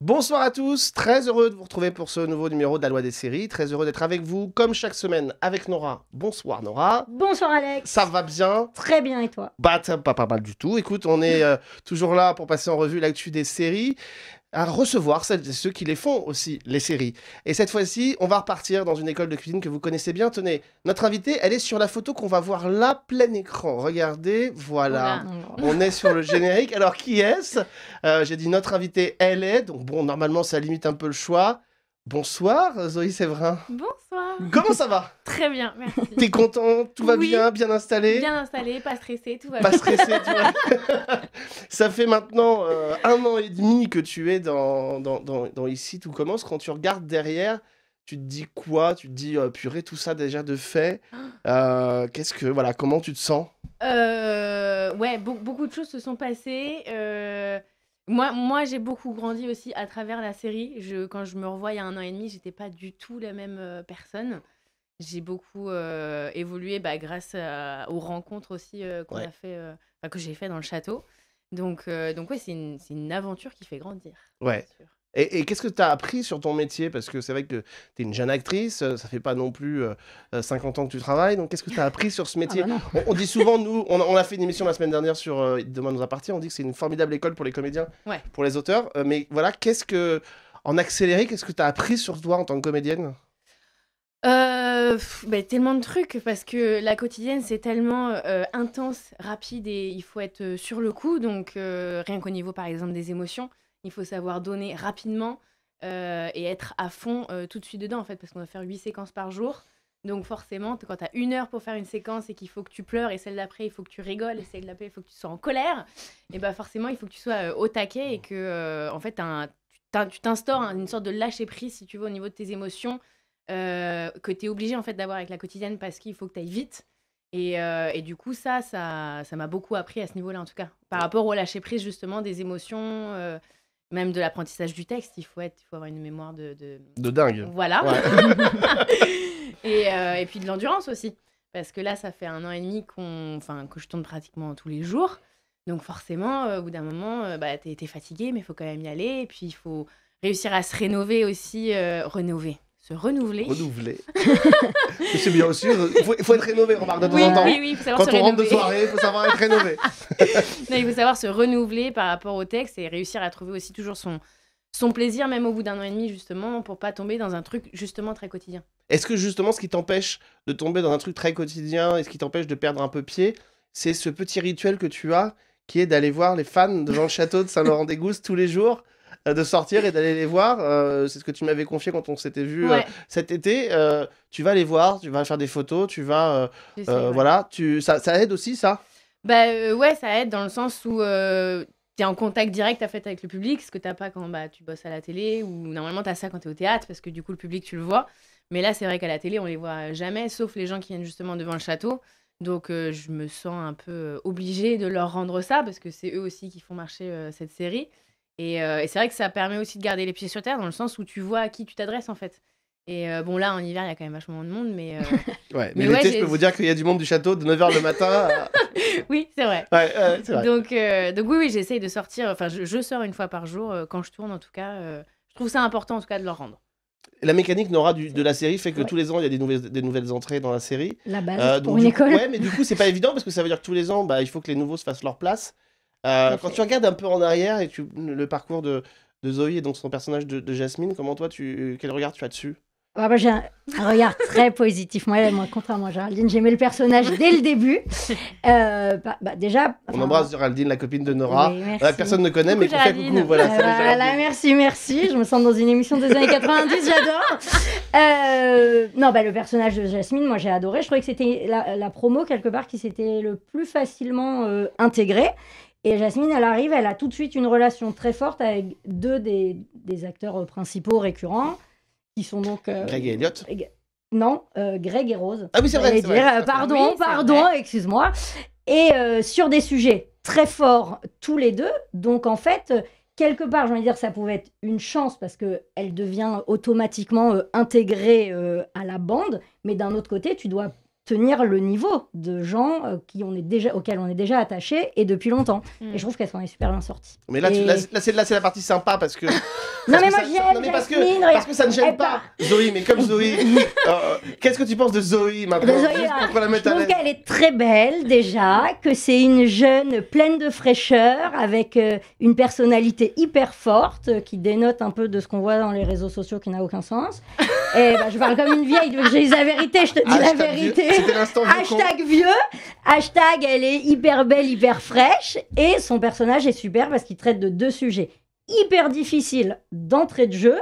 Bonsoir à tous, très heureux de vous retrouver pour ce nouveau numéro de la loi des séries, très heureux d'être avec vous comme chaque semaine avec Nora. Bonsoir Nora. Bonsoir Alex. Ça va bien Très bien et toi Bah pas, pas mal du tout. Écoute, on est euh, toujours là pour passer en revue l'actu des séries, à recevoir celles et ceux qui les font aussi, les séries. Et cette fois-ci, on va repartir dans une école de cuisine que vous connaissez bien. Tenez, notre invitée, elle est sur la photo qu'on va voir là, plein écran. Regardez, voilà. On est sur le générique. Alors, qui est-ce euh, J'ai dit notre invitée, elle est. Donc, bon, normalement, ça limite un peu le choix. Bonsoir Zoé Séverin. Bonsoir. Comment ça va Très bien, merci. T'es content Tout va bien Bien installé Bien installé, pas stressé, tout va bien. Pas stressé, tu vois. ça fait maintenant euh, un an et demi que tu es dans, dans, Ici, tout commence. Quand tu regardes derrière, tu te dis quoi Tu te dis euh, purée, tout ça déjà de fait. Ah. Euh, qu'est-ce que. Voilà, comment tu te sens Ouais, beaucoup de choses se sont passées. Moi, j'ai beaucoup grandi aussi à travers la série. Je, quand je me revois il y a un an et demi, j'étais pas du tout la même euh, personne. J'ai beaucoup euh, évolué bah, grâce aux rencontres aussi euh, qu'on a fait, que j'ai fait dans le château. Donc, donc ouais, c'est une, aventure qui fait grandir. Ouais. Et, qu'est-ce que tu as appris sur ton métier Parce que c'est vrai que tu es une jeune actrice, euh, ça fait pas non plus 50 euh, euh, ans que tu travailles. Donc, qu'est-ce que tu as appris sur ce ah, métier bah on, dit souvent, nous, on, a fait une émission la semaine dernière sur Demain nous appartient. On dit que c'est une formidable école pour les comédiens, pour les auteurs. mais voilà, qu'est-ce que, en accéléré, qu'est-ce que tu as appris sur toi en tant que comédienne bah, tellement de trucs parce que la quotidienne c'est tellement intense, rapide et il faut être sur le coup. Donc rien qu'au niveau par exemple des émotions, il faut savoir donner rapidement euh, et être à fond euh, tout de suite dedans, en fait, parce qu'on va faire huit séquences par jour. Donc forcément, quand tu as une heure pour faire une séquence et qu'il faut que tu pleures, et celle d'après, il faut que tu rigoles, et celle d'après, il faut que tu sois en colère, et bah forcément, il faut que tu sois euh, au taquet et que, en fait, tu t'instaures une sorte de lâcher-prise, si tu veux, au niveau de tes émotions, que tu es obligé, en fait, d'avoir avec la quotidienne, parce qu'il faut que tu ailles vite. Et, du coup, ça, ça, m'a beaucoup appris à ce niveau-là, en tout cas, par rapport au lâcher-prise, justement, des émotions, même de l'apprentissage du texte, il faut, faut avoir une mémoire de. De, dingue. Voilà. Euh, et, puis de l'endurance aussi. Parce que là, ça fait un an et demi qu'on, enfin, que je tourne pratiquement tous les jours. Donc forcément, euh, au bout d'un moment, euh, bah, t'es, fatigué, mais il faut quand même y aller. Et puis il faut réussir à se rénover aussi, rénover se renouveler. Renouveler. c'est bien sûr. Il faut, être rénové, remarque, de temps en temps. Oui, oui, Quand on rentre de soirée, il faut savoir être rénové. il faut savoir se renouveler par rapport au texte et réussir à trouver aussi toujours son, son plaisir, même au bout d'un an et demi, justement, pour pas tomber dans un truc, justement, très quotidien. Est-ce que, justement, ce qui t'empêche de tomber dans un truc très quotidien et ce qui t'empêche de perdre un peu pied, c'est ce petit rituel que tu as, qui est d'aller voir les fans devant le château de Saint-Laurent-des-Gousses tous les jours euh, de sortir et d'aller les voir. Euh, c'est ce que tu m'avais confié quand on s'était vu euh, cet été. tu vas les voir, tu vas faire des photos, tu vas. Voilà, tu, ça, aide aussi, ça Bah ouais, ça aide dans le sens où tu es en contact direct à fait avec le public, ce que t'as pas quand bah, tu bosses à la télé ou normalement tu as ça quand tu es au théâtre parce que du coup le public tu le vois. Mais là, c'est vrai qu'à la télé, on les voit jamais, sauf les gens qui viennent justement devant le château. Donc je me sens un peu obligée de leur rendre ça parce que c'est eux aussi qui font marcher cette série. Euh, et, c'est vrai que ça permet aussi de garder les pieds sur terre dans le sens où tu vois à qui tu t'adresses en fait. Et euh, bon, là, en hiver, il y a quand même vachement de monde, mais. Euh, mais, l'été, je peux vous dire qu'il y a du monde du château de 9h le matin. oui, c'est vrai. Ouais, c'est Donc, donc, oui, oui, j'essaye de sortir. Enfin, je, sors une fois par jour, quand je tourne en tout cas. je trouve ça important en tout cas de leur rendre la mécanique Nora de la série fait que tous les ans il y a des nouvelles, entrées dans la série. La base On Ouais, mais du coup c'est pas évident parce que ça veut dire que tous les ans bah, il faut que les nouveaux se fassent leur place. Euh, quand tu regardes un peu en arrière et le parcours de, de Zoé et donc son personnage de, Jasmine, comment toi, tu, quel regard tu as dessus ah bah, J'ai un, regard très positif. Moi, contrairement à Géraldine, j'aimais le personnage dès le début. Euh, bah, bah, déjà. On embrasse Géraldine, la copine de Nora. Euh, personne ne connaît, mais qu'on fait coucou. Voilà, merci, merci. Je me sens dans une émission des années 90, j'adore. non, bah, le personnage de Jasmine, moi, j'ai adoré. Je trouvais que c'était la, la, promo, quelque part, qui s'était le plus facilement intégrée et Jasmine, elle arrive, elle a tout de suite une relation très forte avec deux des, acteurs euh, principaux récurrents, qui sont donc... Euh, Greg et Elliot Non, euh, Greg et Rose. Ah oui, c'est vrai, vrai, Pardon, pardon, excuse-moi. Et sur des sujets très forts, tous les deux. Donc en fait, quelque part, j'ai envie de dire, ça pouvait être une chance parce qu'elle devient automatiquement intégrée à la bande. Mais d'un autre côté, tu dois tenir le niveau de gens euh, qui on est déjà, auxquels on est déjà attaché et depuis longtemps. Hmm. Et je trouve qu'elle s'en est super bien sortie. Mais là, c'est la partie sympa parce que. non, mais moi, j'aime parce, que, parce que ça ne gêne pas. Zoé, mais comme Zoé. Euh, qu'est-ce que tu penses de Zoé maintenant pour la mettre Je trouve qu'elle est très belle déjà, que c'est une jeune pleine de fraîcheur avec euh, une personnalité hyper forte qui dénote un peu de ce qu'on voit dans les réseaux sociaux qui n'a aucun sens. et bah, je parle comme une vieille, je dis la vérité, je te dis la vérité. Hashtag vieux. Hashtag elle est hyper belle, hyper fraîche. Et son personnage est super parce qu'il traite de deux sujets hyper difficiles d'entrée de jeu.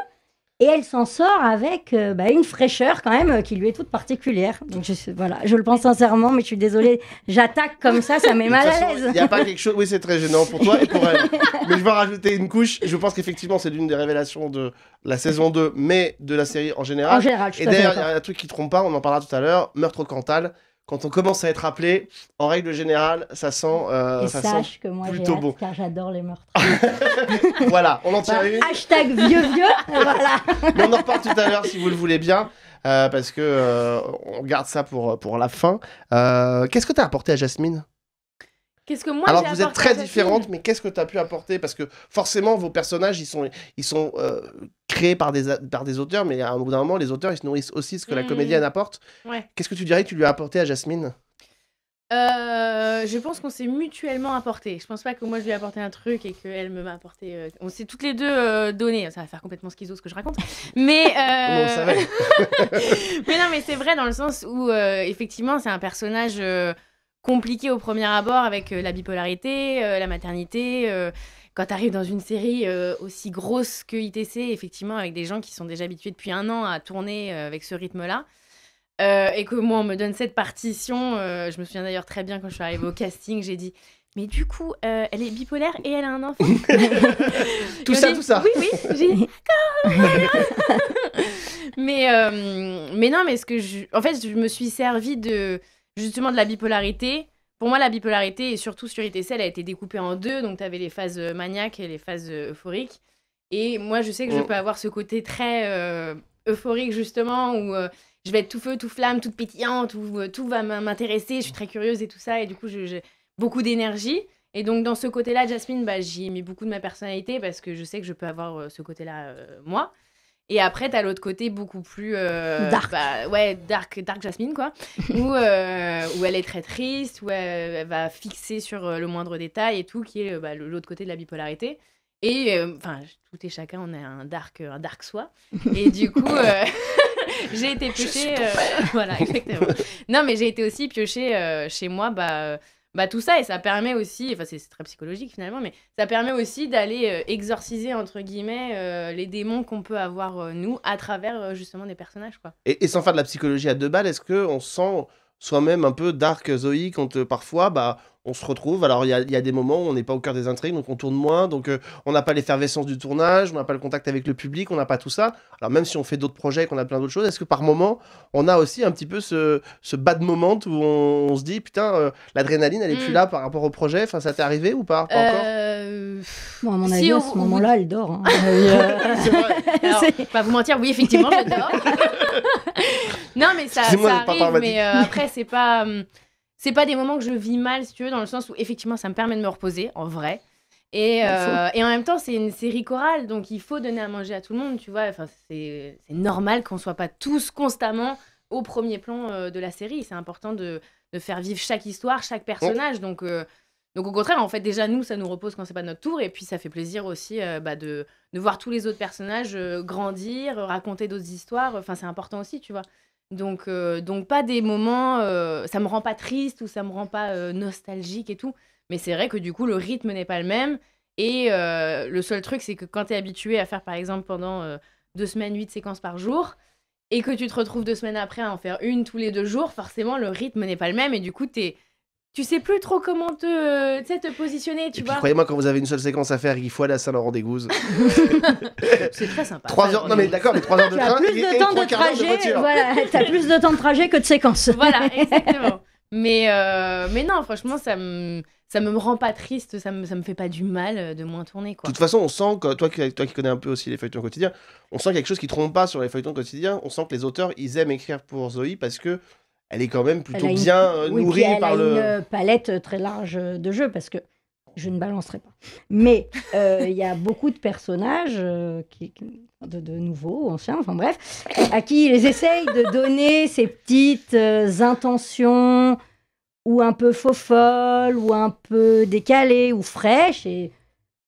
Et elle s'en sort avec euh, bah, une fraîcheur quand même euh, qui lui est toute particulière. Donc je, voilà, je le pense sincèrement, mais je suis désolée, j'attaque comme ça, ça met mal à l'aise. Il n'y a pas quelque chose. Oui, c'est très gênant pour toi et pour elle. mais je vais rajouter une couche. Je pense qu'effectivement, c'est l'une des révélations de la saison 2, mais de la série en général. Et d'ailleurs, il y a un truc qui trompe pas, on en parlera tout à l'heure. Meurtre au Cantal quand on commence à être appelé, en règle générale, ça sent, euh, ça sent plutôt hâte, bon. Car j'adore les meurtres. voilà, on en tire bah, une. Hashtag vieux vieux. voilà. Mais on en repart tout à l'heure si vous le voulez bien. Euh, parce que euh, on garde ça pour, pour la fin. Qu'est-ce que tu as apporté à Jasmine Qu'est-ce que moi Alors vous êtes très différente, mais qu'est-ce que tu as pu apporter Parce que forcément, vos personnages, ils sont, ils sont euh, créés par des, par des auteurs, mais à un bout d'un moment, les auteurs, ils se nourrissent aussi de ce que la mmh. comédienne apporte. Ouais. Qu'est-ce que tu dirais que tu lui as apporté à Jasmine euh, je pense qu'on s'est mutuellement apporté. Je pense pas que moi je lui ai apporté un truc et qu'elle me m'a apporté. Euh, on s'est toutes les deux données. donné. Ça va faire complètement schizo ce que je raconte. Mais. non, mais non, mais c'est vrai dans le sens où effectivement c'est un personnage compliqué au premier abord avec euh, la bipolarité, euh, la maternité euh, quand tu arrives dans une série aussi grosse que ITC, effectivement, avec des gens qui sont déjà habitués depuis un an à tourner avec ce rythme-là, et que moi, on me donne cette partition, je me souviens d'ailleurs très bien quand je suis arrivée au casting, j'ai dit. Mais du coup, elle est bipolaire et elle a un enfant. tout ça, tout ça. Oui, oui, j'ai dit mais, mais non, mais ce que je. En fait, je me suis servi de justement de la bipolarité. Pour moi, la bipolarité, et surtout sur ITC, a été découpée en deux. Donc, tu avais les phases euh, maniaques et les phases euh, euphoriques. Et moi, je sais que je mm. peux avoir ce côté très euh, euphorique, justement, où je vais être tout feu, tout flamme, toute pétillante, où tout va m'intéresser, je suis très curieuse et tout ça. Et du coup, j'ai beaucoup d'énergie. Et donc, dans ce côté-là, Jasmine, bah, j'y ai mis beaucoup de ma personnalité parce que je sais que je peux avoir ce côté-là, moi. Et après, t'as l'autre côté beaucoup plus. Euh, dark. Bah, ouais, dark, dark Jasmine, quoi. où, euh, où elle est très triste, où elle, va fixer sur euh, le moindre détail et tout, qui est bah, l'autre côté de la bipolarité. Et enfin, tout et chacun, on a un dark, un dark soi. Et du coup. j'ai été piochée. voilà, exactement. Non, mais j'ai été aussi piochée chez moi, bah bah, tout ça, et ça permet aussi, enfin c'est très psychologique finalement, mais ça permet aussi d'aller euh, exorciser, entre guillemets, euh, les démons qu'on peut avoir, euh, nous, à travers justement des personnages. quoi. Et, sans faire de la psychologie à deux balles, est-ce qu'on sent soi-même un peu dark, zoïque, quand parfois, bah, on se retrouve. Alors, il y, a, des moments où on n'est pas au cœur des intrigues, donc on tourne moins, donc euh, on n'a pas l'effervescence du tournage, on n'a pas le contact avec le public, on n'a pas tout ça. Alors, même si on fait d'autres projets et qu'on a plein d'autres choses, est-ce que par moment, on a aussi un petit peu ce, ce de moment où on, se dit, putain, euh, l'adrénaline, elle est plus mm. là par rapport au projet Enfin, ça t'est arrivé ou pas, pas euh, À mon avis, à ce moment-là, elle dort. ne hein. pas vous mentir, oui, effectivement, je dors. non, mais ça, ça arrive, mais après, c'est pas hum, c'est pas des moments que je vis mal, si tu veux, dans le sens où effectivement ça me permet de me reposer, en vrai. Et, euh, en même temps, c'est une série chorale, donc il faut donner à manger à tout le monde, tu vois. Enfin, c'est normal qu'on soit pas tous constamment au premier plan euh, de la série. C'est important de, faire vivre chaque histoire, chaque personnage. Donc, euh, donc au contraire, en fait, déjà nous, ça nous repose quand c'est pas notre tour, et puis ça fait plaisir aussi bah, de, de, voir tous les autres personnages grandir, raconter d'autres histoires. Enfin, c'est important aussi, tu vois. Donc, euh, donc pas des moments, euh, ça me rend pas triste ou ça me rend pas euh, nostalgique et tout. Mais c'est vrai que du coup, le rythme n'est pas le même. Et le seul truc, c'est que quand tu es habitué à faire, par exemple, pendant deux semaines, huit séquences par jour, et que tu te retrouves deux semaines après à en faire une tous les deux jours, forcément, le rythme n'est pas le même. Et du coup, tu tu sais plus trop comment te, euh, te positionner, tu vois. Croyez-moi, quand vous avez une seule séquence à faire, il faut aller à Saint-Laurent-des-Gouzes. c'est très sympa. heures, non mais d'accord, mais trois heures de plus de temps de trajet, voilà, plus de temps de trajet que de séquence. Voilà, exactement. mais, euh, mais non, franchement, ça me ça me rend pas triste, ça me, me fait pas du mal euh, de moins tourner. De toute façon, on sent que, toi, toi, qui connais un peu aussi les feuilletons quotidiens, on sent quelque chose qui trompe pas sur les feuilletons quotidiens. On sent que les auteurs, ils aiment écrire pour Zoé parce que elle est quand même plutôt bien euh, nourrie elle par a Une euh, palette euh, très large de jeux parce que je ne balancerai pas. Mais il y a beaucoup de personnages qui, de, nouveaux, anciens, enfin bref, à qui ils essayent de donner ces petites intentions ou un peu faux folles ou un peu décalées ou fraîches et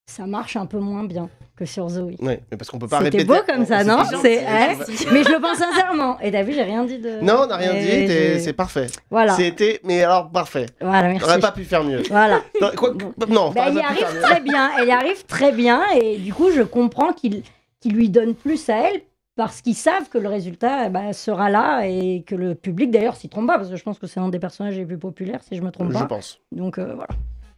ça marche un peu moins bien que sur Zoé. Oui, mais parce qu'on peut pas répéter. C'était beau comme ça, oh, non C'est hein? Mais je le pense sincèrement. Et t'as vu, j'ai rien dit de. Non, on n'a rien dit. C'est parfait. Voilà. C'était, mais alors parfait. Voilà, merci. pas pu faire mieux. Voilà. Ben, y non arrive très bien. Elle arrive très bien. Et du coup, je comprends qu'il lui donne plus à elle parce qu'ils savent que le résultat eh ben, sera là et que le public d'ailleurs s'y trompe pas parce que je pense que c'est un des personnages les plus populaires si je me trompe pas. Je pense. Donc euh, voilà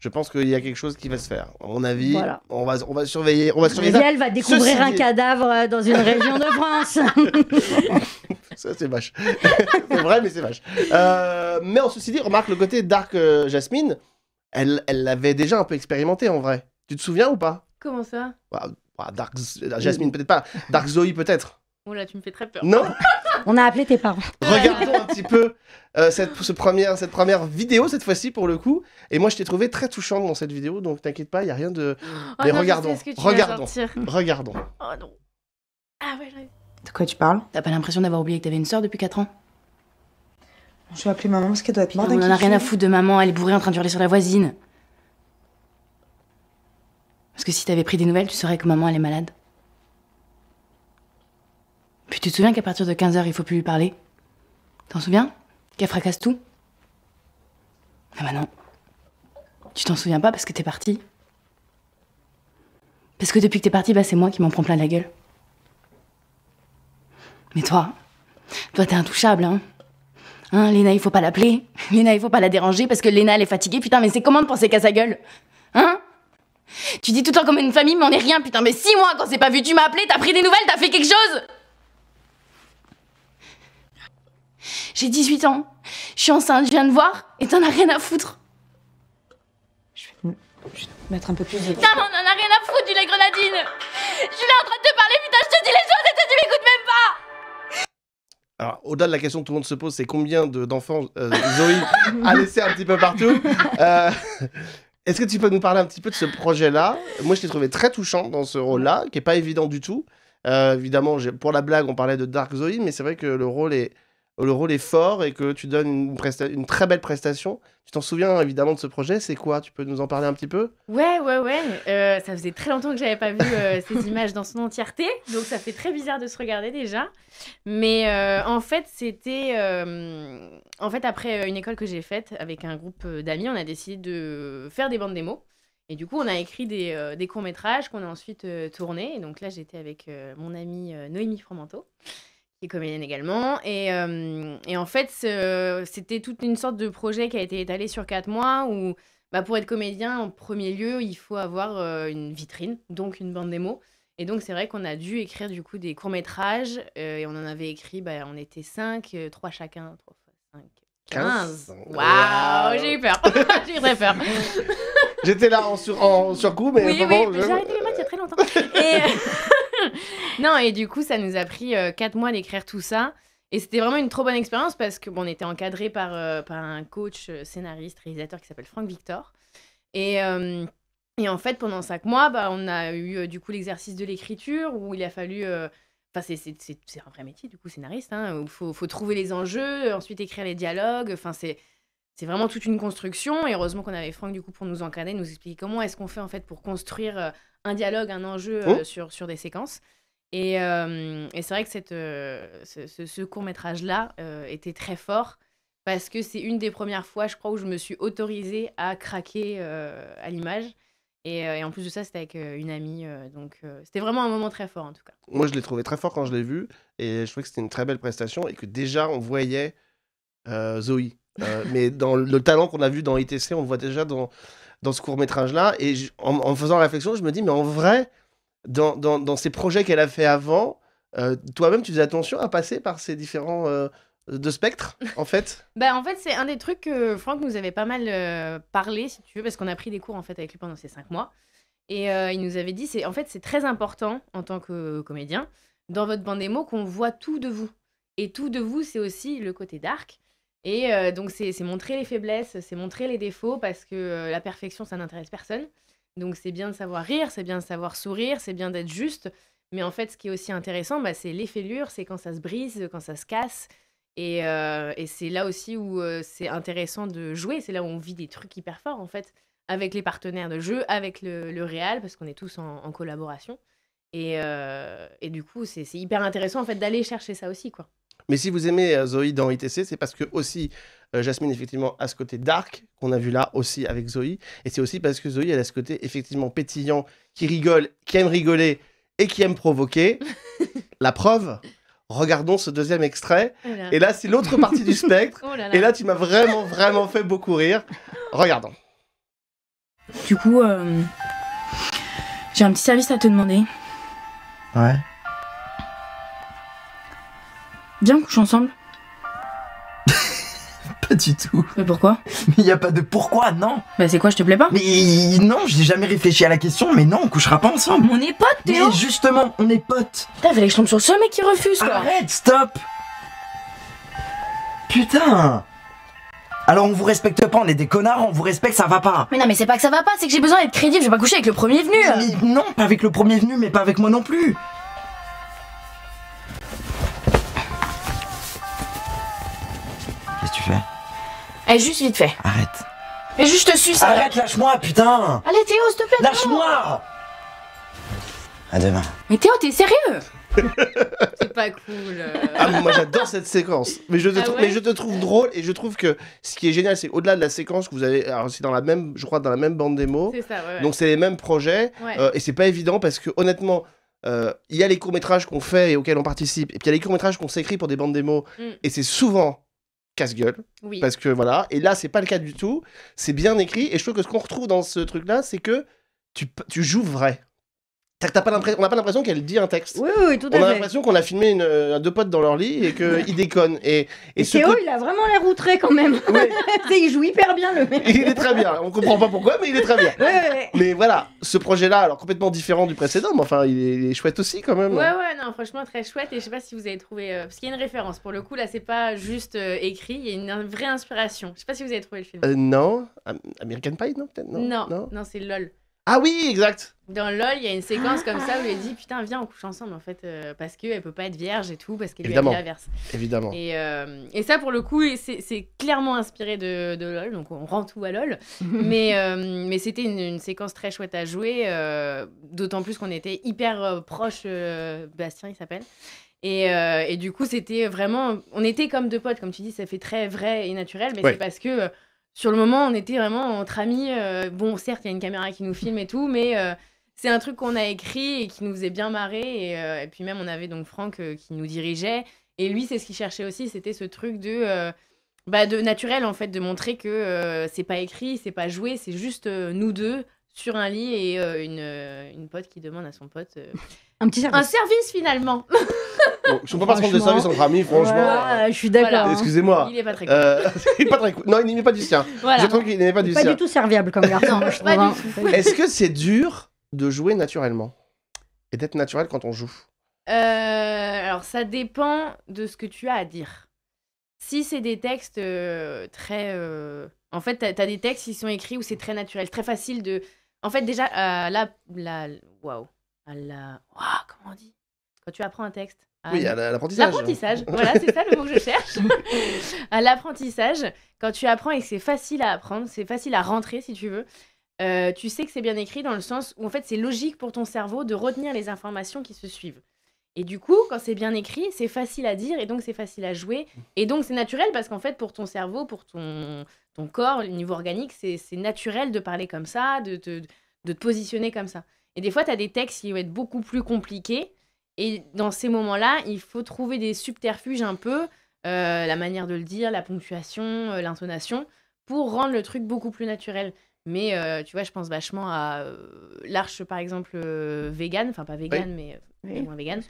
je pense qu'il y a quelque chose qui va se faire. À mon avis, on, va, on va surveiller. On va surveiller va découvrir un cadavre euh, dans une région de France. ça, c'est vache. c'est vrai, mais c'est vache. Euh, mais en ceci dit, remarque le côté Dark euh, Jasmine, elle l'avait déjà un peu expérimenté en vrai. Tu te souviens ou pas Comment ça bah, bah, Dark Jasmine, peut-être pas. Dark Zoe, peut-être. Oh là, tu me fais très peur. Non On a appelé tes parents. Regardons un petit peu euh, cette, première, cette première vidéo, cette fois-ci pour le coup. Et moi, je t'ai trouvé très touchante dans cette vidéo, donc t'inquiète pas, il n'y a rien de. Oh Mais regardons. regardons. Regardons. Oh non. Ah De quoi tu parles T'as pas l'impression d'avoir oublié que t'avais une sœur depuis 4 ans Je vais appeler maman parce qu'elle doit être morte. On en a rien à foutre de maman, elle est bourrée en train de hurler sur la voisine. Parce que si t'avais pris des nouvelles, tu saurais que maman elle est malade. Puis tu te souviens qu'à partir de 15h, il faut plus lui parler T'en souviens Qu'elle fracasse tout Ah bah non. Tu t'en souviens pas parce que t'es parti. Parce que depuis que t'es parti, bah c'est moi qui m'en prends plein la gueule. Mais toi, toi t'es intouchable, hein Hein, Léna, il faut pas l'appeler. Léna, il faut pas la déranger parce que Léna, elle est fatiguée. Putain, mais c'est comment de penser qu'à sa gueule Hein Tu dis tout le temps comme une famille, mais on est rien, putain. Mais six mois, quand c'est pas vu, tu m'as appelé, t'as pris des nouvelles, t'as fait quelque chose J'ai 18 ans. Je suis enceinte, je viens de voir et t'en as rien à foutre. Je vais, mettre un peu plus vite. Putain, on en a rien à foutre, lait Grenadine Je suis là en train de te parler, putain, je te dis les choses et tu m'écoutes même pas alors, au-delà de la question que tout le monde se pose, c'est combien d'enfants euh, de, Zoé a laissé un petit peu partout euh, Est-ce que tu peux nous parler un petit peu de ce projet-là Moi, je t'ai trouvé très touchant dans ce rôle-là, qui n'est pas évident du tout. Euh, évidemment, pour la blague, on parlait de Dark Zoé, mais c'est vrai que le rôle est, le rôle est fort et que tu donnes une, très belle prestation. Tu t'en souviens évidemment de ce projet, c'est quoi Tu peux nous en parler un petit peu Ouais, ouais, ouais. Euh, ça faisait très longtemps que j'avais pas vu euh, ces images dans son entièreté, donc ça fait très bizarre de se regarder déjà. Mais euh, en fait, c'était. en fait, après une école que j'ai faite avec un groupe d'amis, on a décidé de faire des bandes démos. Et du coup, on a écrit des, courts-métrages qu'on a ensuite tournés. Et donc là, j'étais avec mon ami Noémie Fromanteau qui est comédienne également. Et, euh, et en fait, c'était toute une sorte de projet qui a été étalé sur quatre mois où, bah, pour être comédien, en premier lieu, il faut avoir euh, une vitrine, donc une bande démo. Et donc, c'est vrai qu'on a dû écrire du coup des courts-métrages euh, et on en avait écrit, bah, on était cinq, trois chacun, trois fois cinq. 15 Waouh, j'ai eu peur. j'ai eu très peur. J'étais là en, sur, en surcoup, mais. Oui, oui, j'ai arrêté les maths il y a très longtemps. Et non, et du coup, ça nous a pris euh, quatre mois d'écrire tout ça. Et c'était vraiment une trop bonne expérience parce que on était encadré par, euh, un coach euh, scénariste, réalisateur qui s'appelle Franck Victor. Et, et, en fait, pendant cinq mois, bah, on a eu du coup l'exercice de l'écriture où il a fallu. Enfin, c'est, c'est, un vrai métier, du coup, scénariste. Il hein, faut, faut, trouver les enjeux, ensuite écrire les dialogues. Enfin, c'est, c'est vraiment toute une construction. Et heureusement qu'on avait Franck, du coup, pour nous encadrer, nous expliquer comment est-ce qu'on fait, en fait, pour construire un dialogue, un enjeu oh. sur, sur des séquences. Euh, et, c'est vrai que cette, euh, ce, court-métrage-là euh, était très fort parce que c'est une des premières fois, je crois, où je me suis autorisée à craquer à l'image. Et, en plus de ça, c'était avec une amie. donc c'était vraiment un moment très fort en tout cas. Moi, je l'ai trouvé très fort quand je l'ai vu. Et je trouvais que c'était une très belle prestation et que déjà, on voyait Zoé. mais dans le talent qu'on a vu dans ITC, on le voit déjà dans, dans ce court-métrage-là. Et en, en, faisant la réflexion, je me dis, mais en vrai dans, ces projets qu'elle a fait avant, euh, toi-même, tu faisais attention à passer par ces différents euh, spectres, en fait bah, en fait, c'est un des trucs que Franck nous avait pas mal euh, parlé, si tu veux, parce qu'on a pris des cours en fait avec lui pendant ces cinq mois. Et il nous avait dit, c'est en fait, c'est très important en tant que comédien, dans votre bande démo, qu'on voit tout de vous. Et tout de vous, c'est aussi le côté dark. Et donc, c'est montrer les faiblesses, c'est montrer les défauts, parce que la perfection, ça n'intéresse personne. Donc c'est bien de savoir rire, c'est bien de savoir sourire, c'est bien d'être juste. Mais en fait, ce qui est aussi intéressant, bah, c'est les fêlures, c'est quand ça se brise, quand ça se casse. Et, euh, c'est là aussi où euh, c'est intéressant de jouer. C'est là où on vit des trucs hyper forts, en fait, avec les partenaires de jeu, avec le, le parce qu'on est tous en, collaboration. Euh, et, du coup, c'est hyper intéressant, en fait, d'aller chercher ça aussi, quoi. Mais si vous aimez Zoé dans ITC, c'est parce que aussi euh, Jasmine, effectivement, a ce côté dark qu'on a vu là aussi avec Zoé. Et c'est aussi parce que Zoé, elle a ce côté effectivement pétillant, qui rigole, qui aime rigoler et qui aime provoquer. la preuve, regardons ce deuxième extrait. Oh et là, c'est l'autre partie du spectre. Oh et là, tu m'as vraiment, vraiment fait beaucoup rire. Regardons. Du coup, euh, j'ai un petit service à te demander. Ouais. Viens, on couche ensemble du tout. Mais pourquoi Mais il a pas de pourquoi, non. Bah c'est quoi, je te plais pas Mais non, j'ai jamais réfléchi à la question, mais non, on couchera pas ensemble. On est potes, Théo Mais justement, on est potes. Putain, fallait que je tombe sur ce mec qui refuse, quoi. Arrête, stop Putain alors on vous respecte pas, on est des connards, on vous respecte, ça va pas. Mais non, mais c'est pas que ça va pas, c'est que j'ai besoin d'être crédible, je vais pas coucher avec le premier venu. mais non, pas avec le premier venu, mais pas avec moi non plus. Qu'est-ce que tu fais eh, juste vite fait. Arrête. Mais juste, je te suis. Arrête, lâche-moi, putain. Allez, Théo, s'il te plaît. Lâche-moi. À demain. Mais Théo, t'es sérieux c'est pas cool. Ah, moi j'adore cette séquence. Mais je, te ah mais je te trouve drôle et je trouve que ce qui est génial, c'est au-delà de la séquence que vous avez. Alors, c'est dans la même, je crois, dans la même bande démo. C'est ça, ouais, Donc, c'est les mêmes projets. Euh, et c'est pas évident parce que, honnêtement, euh, il y a les courts-métrages qu'on fait et auxquels on participe. Et puis, il y a les courts-métrages qu'on s'écrit pour des bandes démos. Mm. Et c'est souvent casse-gueule. Oui. Parce que voilà. Et là, c'est pas le cas du tout. C'est bien écrit. Et je trouve que ce qu'on retrouve dans ce truc-là, c'est que tu, tu joues vrai on n'a pas l'impression qu'elle dit un texte. Oui, oui, tout à fait. On a l'impression qu'on a filmé une, euh, deux potes dans leur lit et qu'ils déconnent. Et, et Théo, il a vraiment l'air outré quand même. il joue hyper bien le mec. Il est très bien. On comprend pas pourquoi, mais il est très bien. Mais voilà, ce projet-là, alors complètement différent du précédent, mais enfin, il est, chouette aussi quand même. Ouais, ouais, non, franchement, très chouette. Et je sais pas si vous avez trouvé. Euh, parce qu'il y a une référence. Pour le coup, là, c'est pas juste euh, écrit, il y a une vraie inspiration. Je sais pas si vous avez trouvé le film. non. American Pie, non, peut-être non, non, non c'est LOL. Ah oui, exact. Dans LOL, il y a une séquence comme ça où elle ah. dit Putain, viens, on couche ensemble en fait, euh, parce parce qu'elle peut pas être vierge et tout, parce qu'elle est l'inverse. Évidemment. Et, euh, et, ça, pour le coup, c'est clairement inspiré de, LOL, donc on rend tout à LOL. Euh, mais c'était une, séquence très chouette à jouer, d'autant plus qu'on était hyper proche, Bastien, il s'appelle. Et, du coup, c'était vraiment. On était comme deux potes, comme tu dis, ça fait très vrai et naturel, mais c'est parce que sur le moment, on était vraiment entre amis. Euh, bon, certes, il y a une caméra qui nous filme et tout, mais euh, c'est un truc qu'on a écrit et qui nous faisait bien marrer. Et, euh, puis même, on avait donc Franck qui nous dirigeait. Et lui, c'est ce qu'il cherchait aussi, c'était ce truc de, bah, de naturel, en fait, de montrer que c'est pas écrit, c'est pas joué, c'est juste nous deux sur un lit et euh, une, euh, une pote qui demande à son pote euh, un petit service. un service finalement. Bon, je ne peux pas se rendre de service entre amis, franchement. je suis d'accord. Hein. Excusez-moi. Il n'est pas très cool. il pas très cool. Non, il n'est pas du sien. Je trouve qu'il n'est pas du sien. Pas du tout serviable comme garçon. Est-ce que c'est dur de jouer naturellement et d'être naturel quand on joue Alors, ça dépend de ce que tu as à dire. Si c'est des textes très. En fait, tu as des textes qui sont écrits où c'est très naturel, très facile de en fait, déjà, euh, là, la, waouh, la... comment on dit Quand tu apprends un texte. À... Oui, l'apprentissage. L'apprentissage, voilà, c'est ça le mot que je cherche. à l'apprentissage, quand tu apprends et que c'est facile à apprendre, c'est facile à rentrer si tu veux, euh, tu sais que c'est bien écrit dans le sens où en fait c'est logique pour ton cerveau de retenir les informations qui se suivent. Et du coup, quand c'est bien écrit, c'est facile à dire et donc c'est facile à jouer. Et donc c'est naturel parce qu'en fait, pour ton cerveau, pour ton, encore, corps, le niveau organique, c'est naturel de parler comme ça, de, de, de, te positionner comme ça. Et des fois, tu as des textes qui vont être beaucoup plus compliqués. Et dans ces moments-là, il faut trouver des subterfuges un peu, euh, la manière de le dire, la ponctuation, euh, l'intonation, pour rendre le truc beaucoup plus naturel. Mais euh, tu vois, je pense vachement à l'arche, par exemple, vegan, enfin pas vegan, mais moins vegan.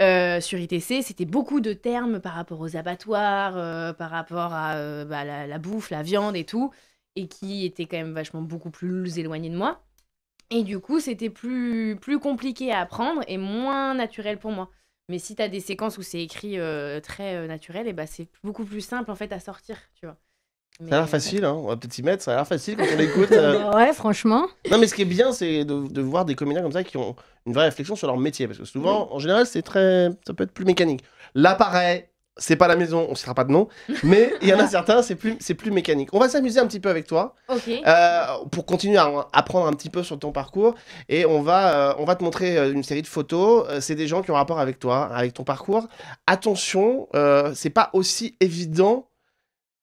Euh, sur ITC, c'était beaucoup de termes par rapport aux abattoirs, euh, par rapport à euh, bah, la, bouffe, la viande et tout, et qui étaient quand même vachement beaucoup plus éloignés de moi. Et du coup, c'était plus, plus compliqué à apprendre et moins naturel pour moi. Mais si tu as des séquences où c'est écrit très naturel, et bah, c'est beaucoup plus simple en fait à sortir, tu vois. Ça a l'air euh, facile, hein. on va peut-être s'y mettre, ça a l'air facile quand on écoute. Euh. ouais, franchement. Non, mais ce qui est bien, c'est de, voir des comédiens comme ça qui ont une vraie réflexion sur leur métier. Parce que souvent, en général, c'est très. Ça peut être plus mécanique. L'appareil, c'est pas la maison, on ne citera pas de nom, mais il y en a certains, c'est plus, plus mécanique. On va s'amuser un petit peu avec toi Ok. Euh, pour continuer à apprendre un petit peu sur ton parcours et on va, on va te montrer une série de photos. C'est des gens qui ont rapport avec toi, avec ton parcours. Attention, c'est pas aussi évident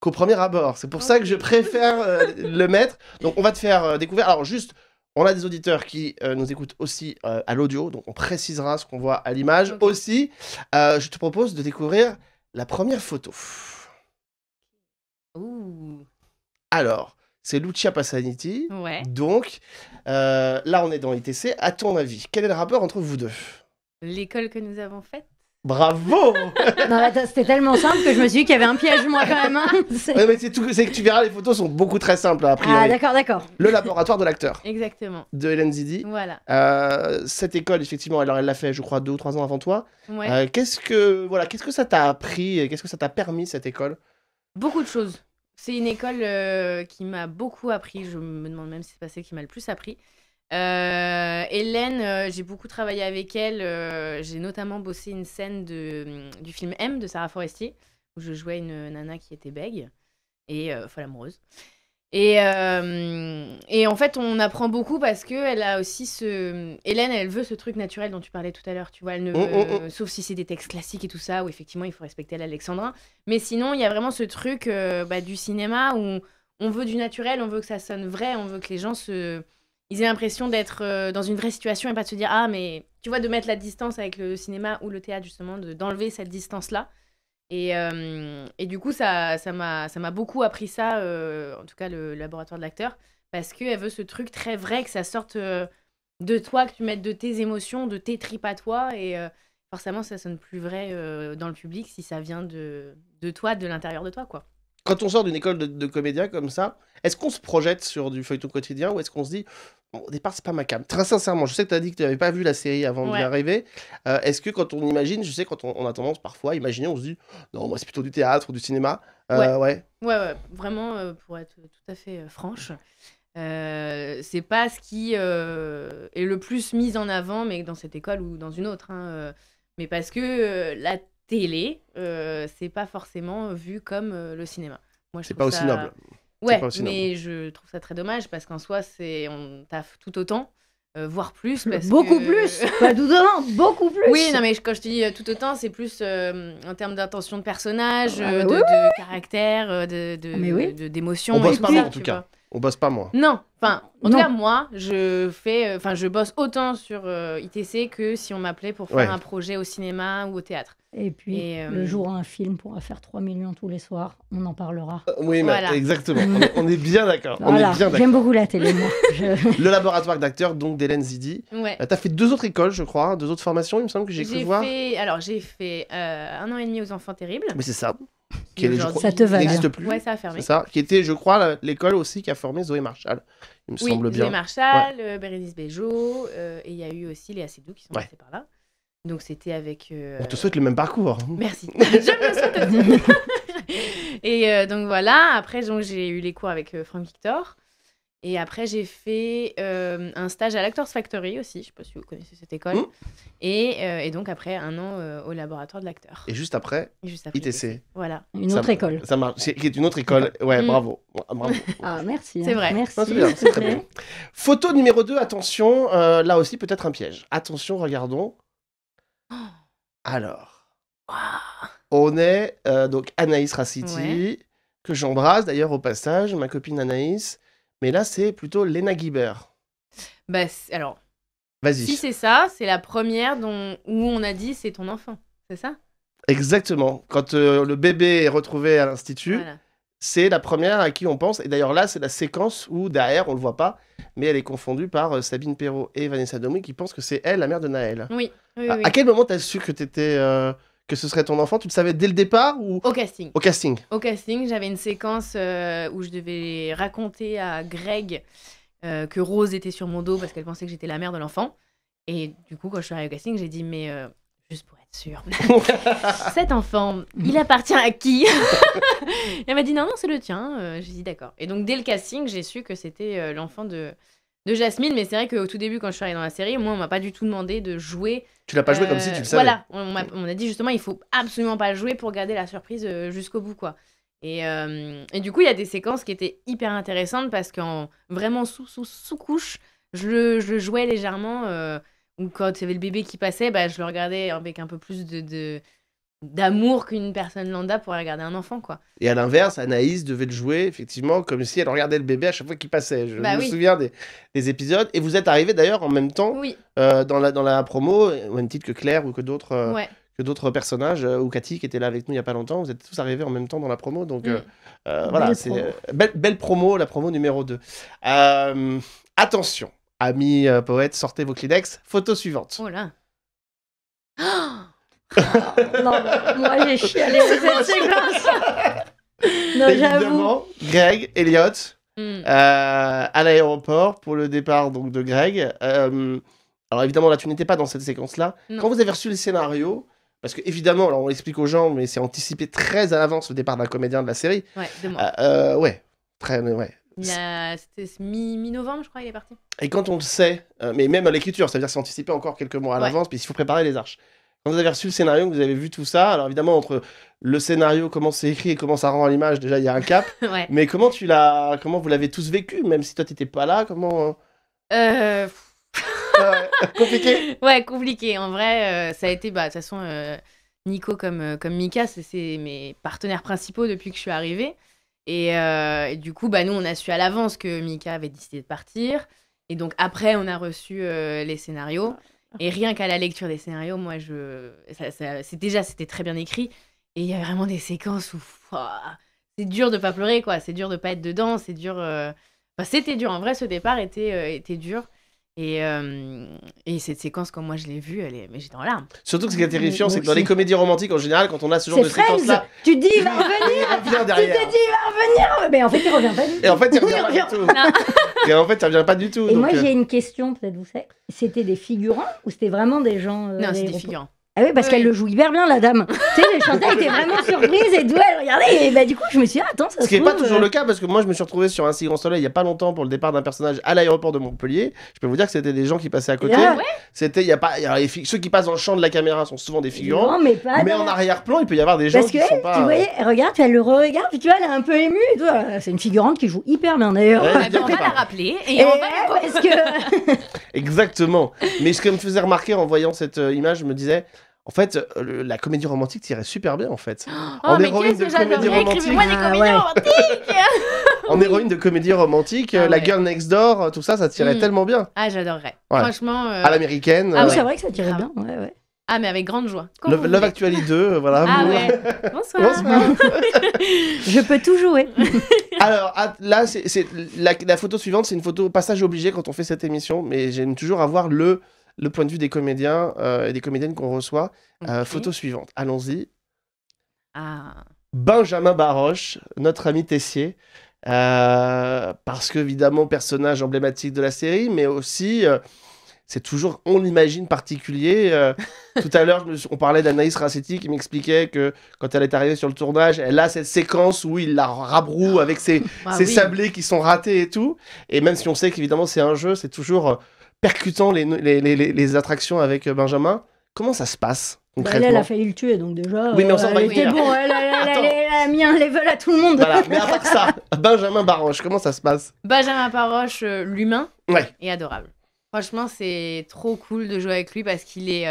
qu'au premier abord. C'est pour ça que je préfère euh, le mettre. Donc on va te faire euh, découvrir. Alors juste, on a des auditeurs qui euh, nous écoutent aussi à l'audio, donc on précisera ce qu'on voit à l'image aussi. je te propose de découvrir la première photo. Alors, c'est Lucia Passaniti. Ouais. Donc là, on est dans l'ITC. À ton avis, quel est le rapport entre vous deux L'école que nous avons faite Bravo C'était tellement simple que je me suis dit qu'il y avait un piège moi quand même. Hein. c'est que tu verras, les photos sont beaucoup très simples à priori. Ah d'accord, d'accord. Le laboratoire de l'acteur. Exactement. De Hélène Zidi. Voilà. Euh, cette école, effectivement, alors elle l'a fait, je crois, deux ou trois ans avant toi. Euh, qu'est-ce que voilà, qu'est-ce que ça t'a appris Qu'est-ce que ça t'a permis cette école Beaucoup de choses. C'est une école euh, qui m'a beaucoup appris. Je me demande même si c'est passé qui m'a le plus appris. Euh, Hélène, euh, j'ai beaucoup travaillé avec elle. Euh, j'ai notamment bossé une scène de, mm, du film M de Sarah Forestier, où je jouais une nana qui était bègue et folle amoureuse. Et, et, en fait, on apprend beaucoup parce que elle a aussi ce. Mm, Hélène, elle veut ce truc naturel dont tu parlais tout à l'heure, tu vois. Elle ne oh, oh, oh. Sauf si c'est des textes classiques et tout ça, où effectivement il faut respecter l'alexandrin. Mais sinon, il y a vraiment ce truc bah, du cinéma où on veut du naturel, on veut que ça sonne vrai, on veut que les gens se ils ont l'impression d'être euh, dans une vraie situation et pas de se dire ah mais tu vois de mettre la distance avec le cinéma ou le théâtre justement d'enlever cette distance là et, euh, et du coup ça ça m'a beaucoup appris ça euh, en tout cas le, laboratoire de l'acteur parce qu'elle veut ce truc très vrai que ça sorte de toi que tu mettes de tes émotions de tes tripes à toi et forcément ça sonne plus vrai dans le public si ça vient de, de toi de l'intérieur de toi quoi quand on sort d'une école de, de, comédien comme ça, est-ce qu'on se projette sur du feuilleton quotidien ou est-ce qu'on se dit au départ, c'est pas ma cam. Très sincèrement, je sais que tu as dit que tu n'avais pas vu la série avant de d'y arriver. Euh, est-ce que quand on imagine, je sais, quand on, a tendance parfois à imaginer, on se dit, non, moi c'est plutôt du théâtre ou du cinéma. Euh, ouais. ouais. ouais. vraiment, euh, pour être tout à fait euh, franche, c'est pas ce qui est le plus mis en avant, mais dans cette école ou dans une autre. Hein, mais parce que la télé, c'est pas forcément vu comme le cinéma. Moi, je c'est pas aussi noble. Ouais, mais je trouve ça très dommage parce qu'en soi, c'est on taffe tout autant. Euh, voire plus. beaucoup plus Pas tout autant, beaucoup plus Oui, non, mais quand je te dis euh, tout autant, c'est plus euh, en termes d'intention de personnage, ah bah de, caractère, d'émotion. De, de, ah, On bosse pas en tout cas. On bosse pas moi Non, enfin, en tout cas, moi, je fais, euh, enfin, je bosse autant sur euh, ITC que si on m'appelait pour faire un projet au cinéma ou au théâtre. Et puis, euh, le jour où un film pourra faire 3 millions tous les soirs, on en parlera. oui, exactement. on, est, bien d'accord. Voilà. J'aime beaucoup la télé, moi. le laboratoire d'acteurs, donc, d'Hélène Zidi. Ouais. tu as fait deux autres écoles, je crois, hein, deux autres formations, il me semble que j'ai cru fait... Alors, j'ai fait un an et demi aux Enfants Terribles. Mais c'est ça qui n'existe plus. Ouais, ça a fermé. Ça, qui était, je crois, l'école aussi qui a formé Zoé Marshall. Il me semble bien. Zoé Marshall, ouais. Euh, Bérénice Bejo, euh, et il y a eu aussi Léa Seydoux qui sont passés par là. Donc c'était avec. Euh, On te souhaite le même parcours. Hein. Merci. je me souhaite et donc voilà, après j'ai eu les cours avec Franck Victor. Et après, j'ai fait euh, un stage à l'Actors Factory aussi. Je ne sais pas si vous connaissez cette école. Mmh. Euh, et, donc, après, un an euh, au laboratoire de l'acteur. Et juste après, ITC. Voilà. Une autre école. Ça marche. Qui est une autre école. Ouais, mmh. bravo. ah, merci. Hein. C'est vrai. Merci. c'est très bien. Photo numéro 2, attention. là aussi, peut-être un piège. Attention, regardons. Oh. Alors. On est donc Anaïs Raciti, que j'embrasse d'ailleurs au passage, ma copine Anaïs. Mais là, c'est plutôt Lena Guibert. Bah, alors. Vas-y. Si c'est ça, c'est la première dont, où on a dit c'est ton enfant, c'est ça Exactement. Quand euh, le bébé est retrouvé à l'institut, c'est la première à qui on pense. Et d'ailleurs, là, c'est la séquence où derrière, on ne le voit pas, mais elle est confondue par euh, Sabine Perrault et Vanessa Domi qui pensent que c'est elle, la mère de Naël. Oui. À, quel moment as su que tu étais euh, que ce serait ton enfant Tu le savais dès le départ ou Au casting. Au casting. Au casting, j'avais une séquence euh, où je devais raconter à Greg euh, que Rose était sur mon dos parce qu'elle pensait que j'étais la mère de l'enfant. Et du coup, quand je suis arrivée au casting, j'ai dit mais euh, juste pour être sûre, cet enfant, il appartient à qui Elle m'a dit non non c'est le tien. j'ai dit d'accord. Et donc dès le casting, j'ai su que c'était l'enfant de de Jasmine, mais c'est vrai qu'au tout début, quand je suis arrivée dans la série, moi, on m'a pas du tout demandé de jouer. Tu l'as pas joué comme si euh, tu le savais. Voilà, on, m'a, dit justement, il faut absolument pas le jouer pour garder la surprise euh, jusqu'au bout, quoi. Euh, et, du coup, il y a des séquences qui étaient hyper intéressantes parce qu'en vraiment sous, sous, sous couche, je le, jouais légèrement. ou quand il y avait le bébé qui passait, bah, je le regardais avec un peu plus de, d'amour qu'une personne lambda pourrait regarder un enfant, quoi. Et à l'inverse, Anaïs devait le jouer, effectivement, comme si elle regardait le bébé à chaque fois qu'il passait. Je bah me souviens des, épisodes. Et vous êtes arrivés d'ailleurs en même temps euh, dans, la, dans la promo, au même titre que Claire ou que d'autres euh, que d'autres personnages, euh, ou Cathy qui était là avec nous il n'y a pas longtemps. Vous êtes tous arrivés en même temps dans la promo. Donc voilà, c'est belle, belle, promo, la promo numéro 2. attention, amis poètes, sortez vos Kleenex. Photo suivante. Oh là ah, non, moi j'ai chialé cette séquence. non, Évidemment, Greg, Elliot, hmm. euh, à l'aéroport pour le départ donc, de Greg. Euh, alors évidemment, là, tu n'étais pas dans cette séquence-là. Quand vous avez reçu le scénario parce que évidemment, alors on l'explique aux gens, mais c'est anticipé très à l'avance le départ d'un comédien de la série. Ouais, demain. Euh, euh, ouais, très, ouais. C'était mi-novembre, je crois, il est parti. Et quand on le sait, mais même à l'écriture, ça veut dire c'est anticipé encore quelques mois à l'avance, puis il faut préparer les arches vous avez reçu le scénario, vous avez vu tout ça, alors évidemment, entre le scénario, comment c'est écrit et comment ça rend à l'image, déjà, il y a un cap. Mais comment tu l'as, comment vous l'avez tous vécu, même si toi, tu n'étais pas là, comment. Euh? Euh, ah compliqué Ouais, compliqué. En vrai, euh, ça a été, bah, de toute façon, Nico comme, comme Mika, c'est mes partenaires principaux depuis que je suis arrivée. Et, et du coup, bah, nous, on a su à l'avance que Mika avait décidé de partir. Et donc, après, on a reçu les scénarios. Et rien qu'à la lecture des scénarios, moi, je, ça, c'est déjà, c'était très bien écrit. Et il y a vraiment des séquences où c'est dur de pas pleurer, quoi. C'est dur de pas être dedans. C'est dur. Euh, c'était dur. En vrai, ce départ était euh, dur. Et, euh, et, cette séquence, quand moi je l'ai vue, elle est... mais j'étais en larmes. Surtout que ce qui est terrifiant, c'est que dans les comédies romantiques, en général, quand on a ce genre de séquence-là. Tu dis, il va revenir Tu te dis, il va revenir Mais en fait, il revient pas du tout. Et en fait, il revient pas du tout. Et en fait, il revient pas du tout. Et moi, euh, j'ai une question, peut-être, vous savez. C'était des figurants ou c'était vraiment des gens. Euh, non, c'est des figurants. Ah oui, parce qu'elle le joue hyper bien, la dame. tu sais, Chantal était vraiment surprise et Elle et bah, du coup, je me suis dit, ah, attends, ça Ce qui n'est pas toujours euh, le cas, parce que moi, je me suis retrouvé sur un si grand soleil il n'y a pas longtemps pour le départ d'un personnage à l'aéroport de Montpellier. Je peux vous dire que c'était des gens qui passaient à côté. Ah c'était, il y a pas. ceux qui passent en champ de la caméra sont souvent des figurants. Non, mais pas. Mais en arrière-plan, il peut y avoir des gens parce qui que, sont pas. Tu euh, voyais, regarde, elle le regarde, tu vois, elle est un peu émue. C'est une figurante qui joue hyper bien, d'ailleurs. on va la rappeler. Et, on va eh, que... Exactement. Mais ce que me faisait remarquer en voyant cette euh, image, je me disais en fait, euh, la comédie romantique tirait super bien, en fait. en héroïne de comédie romantique. En héroïne de comédie romantique, la girl next door, euh, tout ça, ça tirait mm. tellement bien. Ah, j'adorerais. Franchement. Euh, à l'américaine. Ah, c'est vrai que ça tirait bien, Ah, mais avec grande joie. Love, Actually 2, voilà. Ah ouais. Bonsoir. Je peux tout jouer. Alors ah, là, c'est la, la, photo suivante, c'est une photo passage obligé quand on fait cette émission, mais j'aime toujours avoir le le point de vue des comédiens euh, et des comédiennes qu'on reçoit. Euh, photo suivante, allons-y. Ah. Benjamin Baroche, notre ami Tessier. Euh, parce que, évidemment, personnage emblématique de la série, mais aussi c'est toujours, on l'imagine particulier. tout à l'heure, on parlait d'Anaïs Racetti qui m'expliquait que quand elle est arrivée sur le tournage, elle a cette séquence où il la rabroue avec ses, ah sablés qui sont ratés et tout. Et même si on sait qu'évidemment c'est un jeu, c'est toujours percutant les, les, attractions avec euh, Benjamin. Comment ça se passe bah, concrètement elle, a failli le tuer, donc déjà. Oui, mais on s'en euh, elle, elle, a mis un level à tout le monde. mais à ça, Benjamin Baroche, comment ça se passe Benjamin Baroche, euh, l'humain, est adorable. Franchement, c'est trop cool de jouer avec lui parce qu'il est.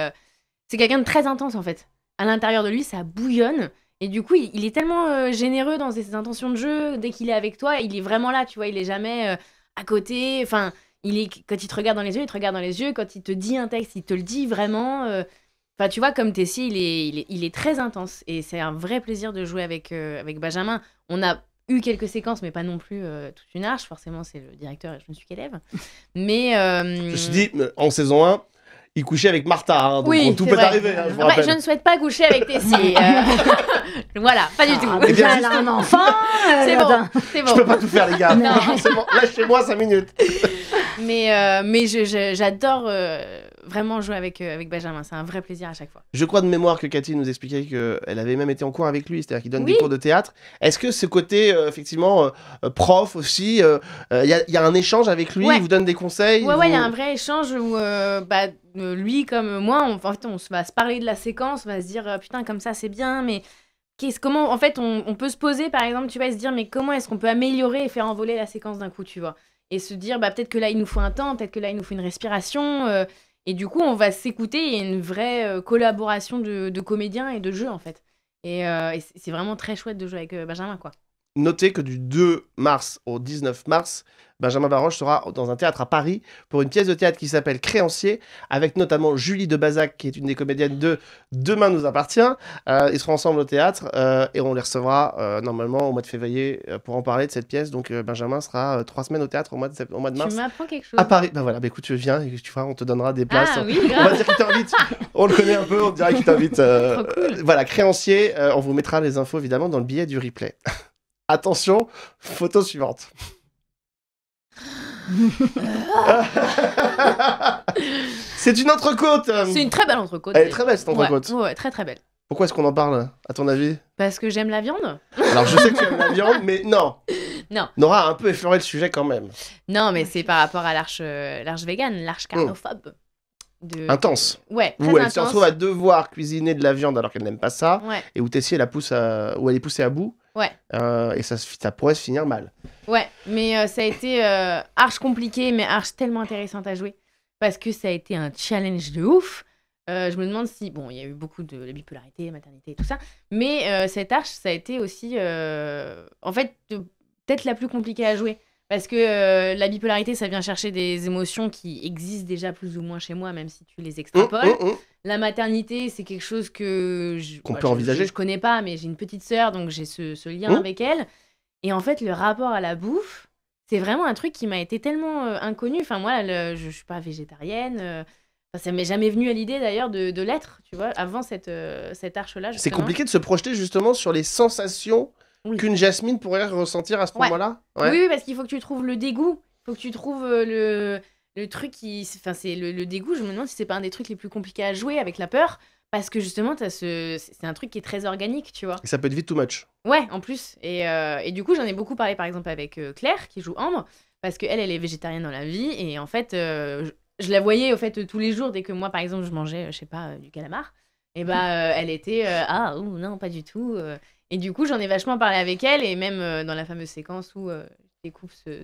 c'est quelqu'un de très intense en fait. À l'intérieur de lui, ça bouillonne. Et du coup, il, est tellement généreux dans ses intentions de jeu. Dès qu'il est avec toi, il est vraiment là, tu vois. Il est jamais à côté. Enfin, il est, quand il te regarde dans les yeux, il te regarde dans les yeux. Quand il te dit un texte, il te le dit vraiment. Euh. Enfin, tu vois, comme Tessie, il est, il est, très intense. Et c'est un vrai plaisir de jouer avec, euh, avec Benjamin. On a eu quelques séquences, mais pas non plus euh, toute une arche. Forcément, c'est le directeur et je ne suis qu'élève. Mais. Je me suis dit, en saison 1, il couchait avec Martha. Hein, donc tout peut arriver. Hein, je, ah bah, je, ne souhaite pas coucher avec Tessie. Euh. voilà, pas du ah, tout. Et bien, un enfant. Euh, c'est bon, c'est bon. Je peux pas tout faire, les gars. Lâchez-moi cinq minutes. mais euh, mais j'adore vraiment jouer avec, euh, avec Benjamin. C'est un vrai plaisir à chaque fois. Je crois de mémoire que Cathy nous expliquait qu'elle avait même été en cours avec lui, c'est-à-dire qu'il donne des cours de théâtre. Est-ce que ce côté, euh, effectivement, euh, prof aussi, il y, y, a un échange avec lui, il vous donne des conseils Ouais, il y a un vrai échange où bah, lui comme moi, on, en fait, on va se parler de la séquence, on va se dire putain, comme ça c'est bien, mais. Comment, en fait, on, peut se poser, par exemple, tu vas se dire, mais comment est-ce qu'on peut améliorer et faire envoler la séquence d'un coup, tu vois Et se dire, bah, peut-être que là, il nous faut un temps, peut-être que là, il nous faut une respiration. Et du coup, on va s'écouter. Il une vraie euh, collaboration de, comédiens et de jeux, en fait. et euh, c'est vraiment très chouette de jouer avec euh, Benjamin, quoi. Notez que du 2 mars au 19 mars, Benjamin Baroche sera dans un théâtre à Paris pour une pièce de théâtre qui s'appelle Créancier, avec notamment Julie de Bazac, qui est une des comédiennes de Demain nous appartient. Euh, ils seront ensemble au théâtre euh, et on les recevra euh, normalement au mois de février pour en parler de cette pièce. Donc Benjamin sera trois semaines au théâtre au mois de, au mois de mars. Tu m'apprends quelque chose. À Paris. Ben voilà, ben écoute, tu viens et tu on te donnera des ah places. Ah, oui, on va dire qu'il t'invite. on le connaît un peu, on dirait qu'il t'invite. cool. Voilà, Créancier, on vous mettra les infos évidemment dans le billet du replay. Attention, photo suivante. c'est une entrecôte. Euh. C'est une très belle entrecôte. Elle est très belle cette entrecôte. très très belle. Pourquoi est-ce qu'on en parle, à ton avis Parce que j'aime la viande. Alors je sais que tu aimes la viande, mais non. Non. Nora a un peu effleuré le sujet quand même. Non, mais c'est par rapport à l'arche, euh, l'arche végane, l'arche hmm. carnophobe intense. Ouais, où elle se retrouve à devoir cuisiner de la viande alors qu'elle n'aime pas ça, et où Tessie la pousse à... où elle est poussée à bout. Ouais. Euh, et ça, ça pourrait se finir mal. Ouais, mais euh, ça a été euh, arch compliqué, mais arche tellement intéressante à jouer parce que ça a été un challenge de ouf. Euh, je me demande si bon, il y a eu beaucoup de la bipolarité, maternité, et tout ça, mais cette arche, ça a été aussi, en fait, peut-être la plus compliquée à jouer parce que euh, la bipolarité, ça vient chercher des émotions qui existent déjà plus ou moins chez moi, même si tu les mmh, extrapoles. Mmh, mmh. La maternité, c'est quelque chose que je, bah, peut envisager. Je, connais pas, mais j'ai une petite sœur, donc j'ai ce, lien avec elle. Et en fait, le rapport à la bouffe, c'est vraiment un truc qui m'a été tellement euh, inconnu. Enfin, moi, je je, suis pas végétarienne. Ça euh, ça m'est jamais venu à l'idée d'ailleurs de, l'être, tu vois, avant cette, arche-là. C'est compliqué de se projeter justement sur les sensations qu'une Jasmine pourrait ressentir à ce moment-là oui, parce qu'il faut que tu trouves le dégoût. Il faut que tu trouves euh, le, le truc qui. Enfin, c'est le, dégoût. Je me demande si c'est pas un des trucs les plus compliqués à jouer avec la peur. Parce que justement, as c'est un truc qui est très organique, tu vois. Et ça peut être vite too much. Ouais, en plus. Et, euh, du coup, j'en ai beaucoup parlé, par exemple, avec euh, Claire, qui joue Ambre. Parce qu'elle, elle est végétarienne dans la vie. Et en fait, je la voyais, au fait, tous les jours. Dès que moi, par exemple, je mangeais, je sais pas, du calamar. Et bah, euh, elle était euh, ah ou non, pas du tout. Euh. Et du coup, j'en ai vachement parlé avec elle et même dans la fameuse séquence où je découvre ce,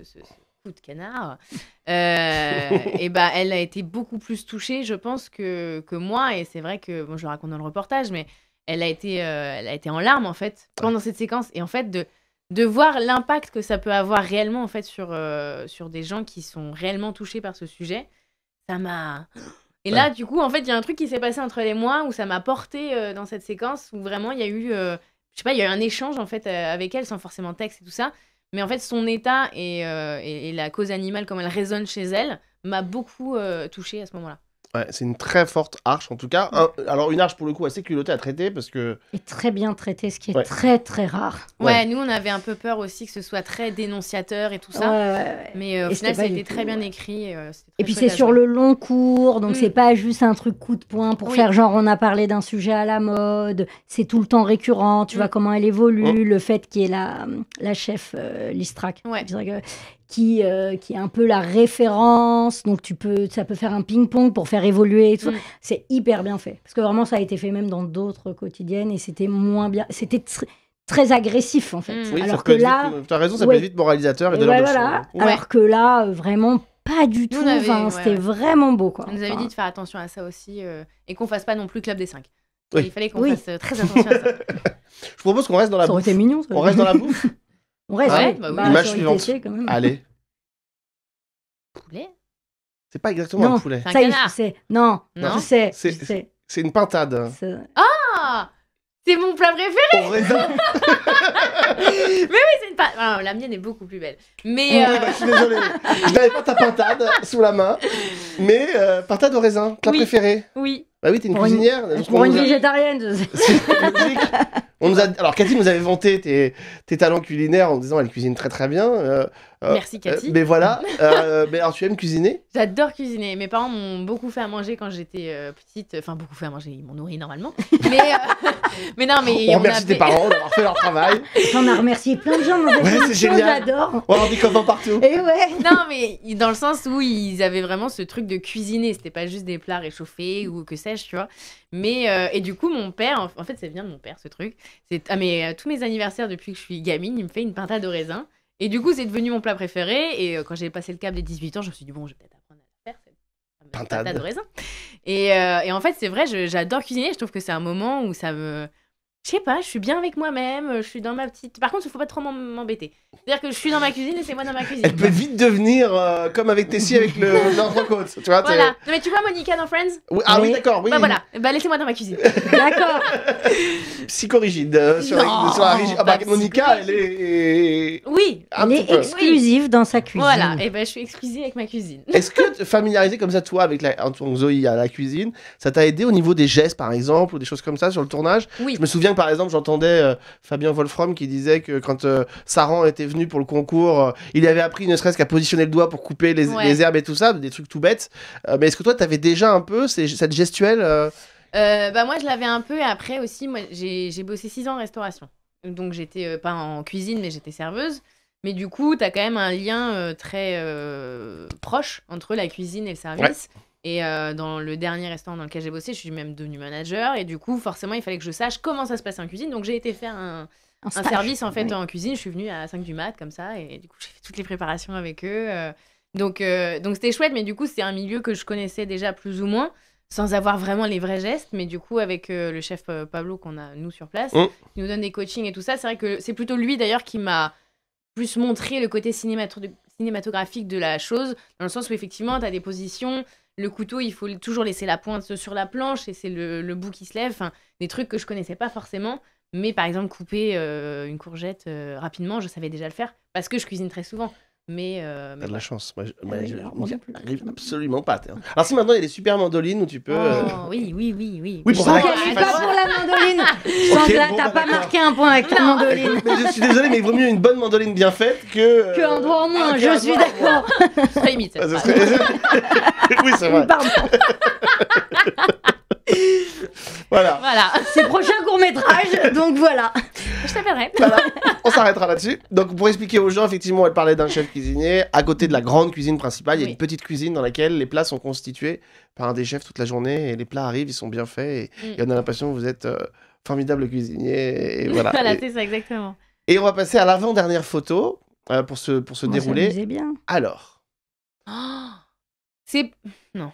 coup de canard, et bah, elle a été beaucoup plus touchée, je pense, que, moi. Et c'est vrai que bon, je le raconte dans le reportage, mais elle a été, elle a été en larmes en fait pendant cette séquence et en fait de de voir l'impact que ça peut avoir réellement en fait sur sur des gens qui sont réellement touchés par ce sujet, ça m'a et là, du coup, en fait, il y a un truc qui s'est passé entre les mois où ça m'a porté euh, dans cette séquence où vraiment il y a eu, euh, je sais pas, il y a eu un échange en fait euh, avec elle sans forcément texte et tout ça. Mais en fait, son état et, et la cause animale, comme elle résonne chez elle, m'a beaucoup touchée à ce moment-là c'est une très forte arche en tout cas. alors une arche pour le coup assez culottée à traiter parce que. Et très bien traitée, ce qui est très très rare. Ouais, nous on avait un peu peur aussi que ce soit très dénonciateur et tout ça. Mais euh, au final, ça a été très bien écrit. Euh, et, puis c'est sur le long cours, donc c'est mm. pas juste un truc coup de poing pour faire genre on a parlé d'un sujet à la mode. C'est tout le temps récurrent. Tu mm. vois comment elle évolue, oh. le fait qu'il y ait la, la chef euh, Listrac qui, euh, qui est un peu la référence. Donc, tu peux, ça peut faire un ping-pong pour faire évoluer. tout. Mm. C'est hyper bien fait. Parce que vraiment, ça a été fait même dans d'autres quotidiennes et c'était moins bien. C'était très agressif, en fait. Mm. Oui, Alors que, là. Tu as raison, ça vite moralisateur et Alors que là, vraiment, pas du tout. c'était vraiment beau. Quoi. On nous avait dit de faire attention à ça aussi euh, et qu'on fasse pas non plus Club des 5. Il fallait qu'on fasse euh, très attention à ça. Je propose qu'on reste dans la ça bouffe. Été mignon, On reste dans la bouffe. On reste. Ah bah Image suivante. Allez. Poulet C'est pas exactement un poulet. C'est un Ça canard. sais. Non, Non. je sais. C'est- C'est une pintade. C'est- Ah C'est mon plat préféré Mais oui, c'est une pintade. la mienne est beaucoup plus belle. Mais. Euh, bah, je suis désolé. Je n'avais pas ta pintade sous la main. Mais euh, pintade au raisin, plat Oui. préféré. Oui, bah oui, t'es une cuisinière. Une... Pour une végétarienne. on nous a... Alors, Cathy nous avait vanté tes... talents culinaires en disant elle cuisine très très bien. Euh, euh, Merci euh, Cathy. mais voilà. mais alors, tu aimes cuisiner J'adore cuisiner. Mes parents m'ont beaucoup fait à manger quand j'étais petite. Enfin, beaucoup fait à manger. Ils m'ont nourri normalement. Mais, mais non, mais. On, remercie tes parents d'avoir fait leur travail. On a remercié plein de gens. Ouais, c'est génial. J'adore. On l'a dit comment partout. Et ouais. Non, mais dans le sens où ils avaient vraiment ce truc de cuisiner. C'était pas juste des plats réchauffés ou que sais tu vois. Mais, euh, et du coup, mon père, en fait, c'est vient de mon père, ce truc. C'est, à ah, mes euh, tous mes anniversaires depuis que je suis gamine, il me fait une pintade de raisin. Et du coup, c'est devenu mon plat préféré. Et euh, quand j'ai passé le cap des 18 ans, je me suis dit, bon, je vais peut-être apprendre à faire, cette pintade. aux raisin. Et, en fait, c'est vrai, j'adore cuisiner. Je trouve que c'est un moment où ça me je sais pas, je suis bien avec moi-même, je suis dans ma petite. Par contre, il faut pas trop m'embêter. C'est-à-dire que je suis dans ma cuisine, laissez-moi dans ma cuisine. Elle peut vite devenir euh, comme avec Tessie avec le l'entrecôte, tu vois. Voilà. Non, mais tu vois Monica dans Friends oui, Ah oui, d'accord, oui. Bah voilà, bah, laissez-moi dans ma cuisine. d'accord. Psychorigide euh, sur, la, sur rigide. Ah, bah, bah, Monica, elle est. Oui. Un elle est exclusive dans sa cuisine. Voilà, et eh ben je suis exclusive avec ma cuisine. Est-ce que te familiariser comme ça toi avec la Zoï à la cuisine, ça t'a aidé au niveau des gestes par exemple ou des choses comme ça sur le tournage Oui. Je me souviens par exemple, j'entendais euh, Fabien Wolfram qui disait que quand euh, Saran était venu pour le concours, euh, il avait appris ne serait-ce qu'à positionner le doigt pour couper les, herbes et tout ça, des trucs tout bêtes. mais est-ce que toi, tu avais déjà un peu cette gestuelle bah moi je l'avais un peu et après aussi moi j'ai bossé six ans en restauration donc j'étais pas en cuisine mais j'étais serveuse mais du coup, tu as quand même un lien très proche entre la cuisine et le service. Et euh, dans le dernier restaurant dans lequel j'ai bossé, je suis même devenue manager. Et du coup, forcément, il fallait que je sache comment ça se passe en cuisine. Donc, j'ai été faire un, service en fait en cuisine. Je suis venue à 5 du mat comme ça. Et du coup, j'ai fait toutes les préparations avec eux. Euh. Donc, euh, donc c'était chouette. Mais du coup, c'est un milieu que je connaissais déjà plus ou moins sans avoir vraiment les vrais gestes, mais du coup avec le chef Pablo qu'on a nous sur place, qui mmh. nous donne des coachings et tout ça, c'est vrai que c'est plutôt lui d'ailleurs qui m'a plus montré le côté cinématographique de la chose, dans le sens où effectivement, tu as des positions, le couteau, il faut toujours laisser la pointe sur la planche et c'est le, bout qui se lève. des trucs que je connaissais pas forcément. Mais par exemple, couper euh, une courgette euh, rapidement, je savais déjà le faire parce que je cuisine très souvent. Mais. Euh, T'as de la chance. Moi, je, ah arrive absolument pas. Hein. Alors, si maintenant il y a des super mandolines où tu peux. Oh, euh, oui, oui, oui, oui. Oui, pour, la... pas pour la mandoline. pense que là, t'as bah, pas marqué un point avec ta mandoline. mais je suis désolé, mais il vaut mieux une bonne mandoline bien faite que. Que Qu'un doigt en moins, euh, je suis d'accord. Ça ah, oui, c'est vrai. Pardon. Voilà. voilà. C'est prochain court-métrage, donc voilà. Je t'appellerai. Voilà. On s'arrêtera là-dessus. Donc, pour expliquer aux gens, effectivement, elle parlait d'un chef cuisinier. À côté de la grande cuisine principale, il y a une petite cuisine dans laquelle les plats sont constitués par un des chefs toute la journée et les plats arrivent, ils sont bien faits et, mm. on a l'impression que vous êtes euh, formidable cuisinier. Et voilà, ça, exactement. Et on va passer à l'avant-dernière photo euh, pour se, pour se dérouler. bien. Alors. c'est. Non.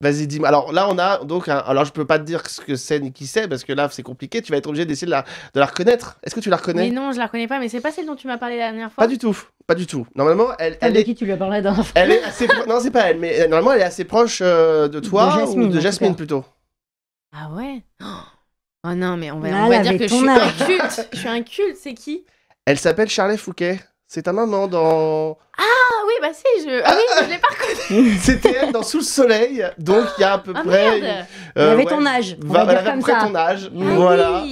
Vas-y, dis -moi. Alors là, on a donc. Alors je peux pas te dire ce que c'est ni qui c'est, parce que là, c'est compliqué. Tu vas être obligé d'essayer de la... de la reconnaître. Est-ce que tu la reconnais Mais non, je la reconnais pas, mais c'est pas celle dont tu m'as parlé la dernière fois. Pas du tout. Pas du tout. Normalement, elle. elle est... qui tu lui as parlé dans... Elle est non, c'est pas elle, mais euh, normalement, elle est assez proche euh, de toi de Jasmine, ou de Jasmine plutôt. Ah ouais Oh non, mais on va, on va dire que je suis, un culte. je suis un culte, c'est qui Elle s'appelle Charlotte Fouquet. C'est ta maman dans. Ah oui, bah si, je. Ah oui, je l'ai pas reconnue. C'était elle dans Sous le Soleil, donc il y a à peu ah, près. Merde. Euh, avait ton âge. On va, dire elle avait à peu près ton âge. Ah voilà.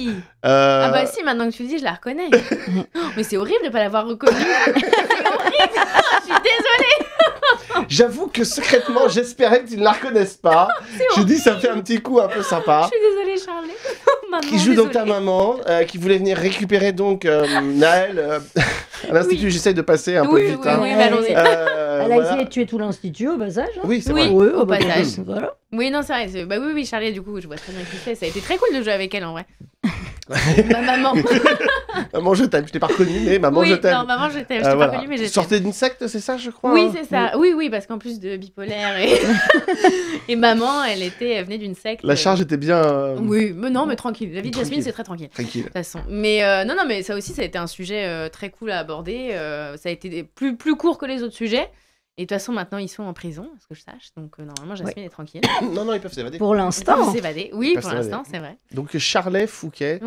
Euh, ah bah si, maintenant que tu le dis, je la reconnais. Mais c'est horrible de ne pas l'avoir reconnue. c'est horrible. Oh, je suis désolée. J'avoue que secrètement, j'espérais que tu ne la reconnaisses pas. Je dis ça fait un petit coup un peu sympa. Je suis désolée, Charlie. Qui joue donc ta maman, euh, qui voulait venir récupérer donc euh, Naël euh, à l'institut. J'essaie de passer un peu vite. Oui, hein. Elle a essayé de tuer tout l'Institut au passage. Hein oui, c'est vrai. au passage. Voilà. Oui, non, c'est c'est- Bah oui, oui, Charlie, du coup, je vois très bien qui c'est. Ça a été très cool de jouer avec elle en vrai. Ma maman. Maman, je t'aime. Je t'ai pas reconnue, mais maman, oui, je t'aime. non, maman, je t'aime. Je ah, t'ai pas reconnue, connue, mais je t'aime. d'une secte, c'est ça, je crois Oui, hein c'est ça. Oui, oui, parce qu'en plus de bipolaire et, et maman, elle était, elle venait d'une secte. La euh, charge était bien euh, Oui, mais non, mais tranquille. La vie de Jasmine, c'est très tranquille. tranquille. de toute façon. Mais euh, non, non, mais ça aussi, ça a été un sujet très cool à aborder. ça a été plus, plus court que les autres sujets. Et de toute façon, maintenant, ils sont en prison, à ce que je sache. Donc, euh, normalement, Jasmine est tranquille. non, non, ils peuvent s'évader. Pour l'instant. Ils peuvent s'évader. Oui, pour l'instant, c'est vrai. Donc, Charlet Fouquet,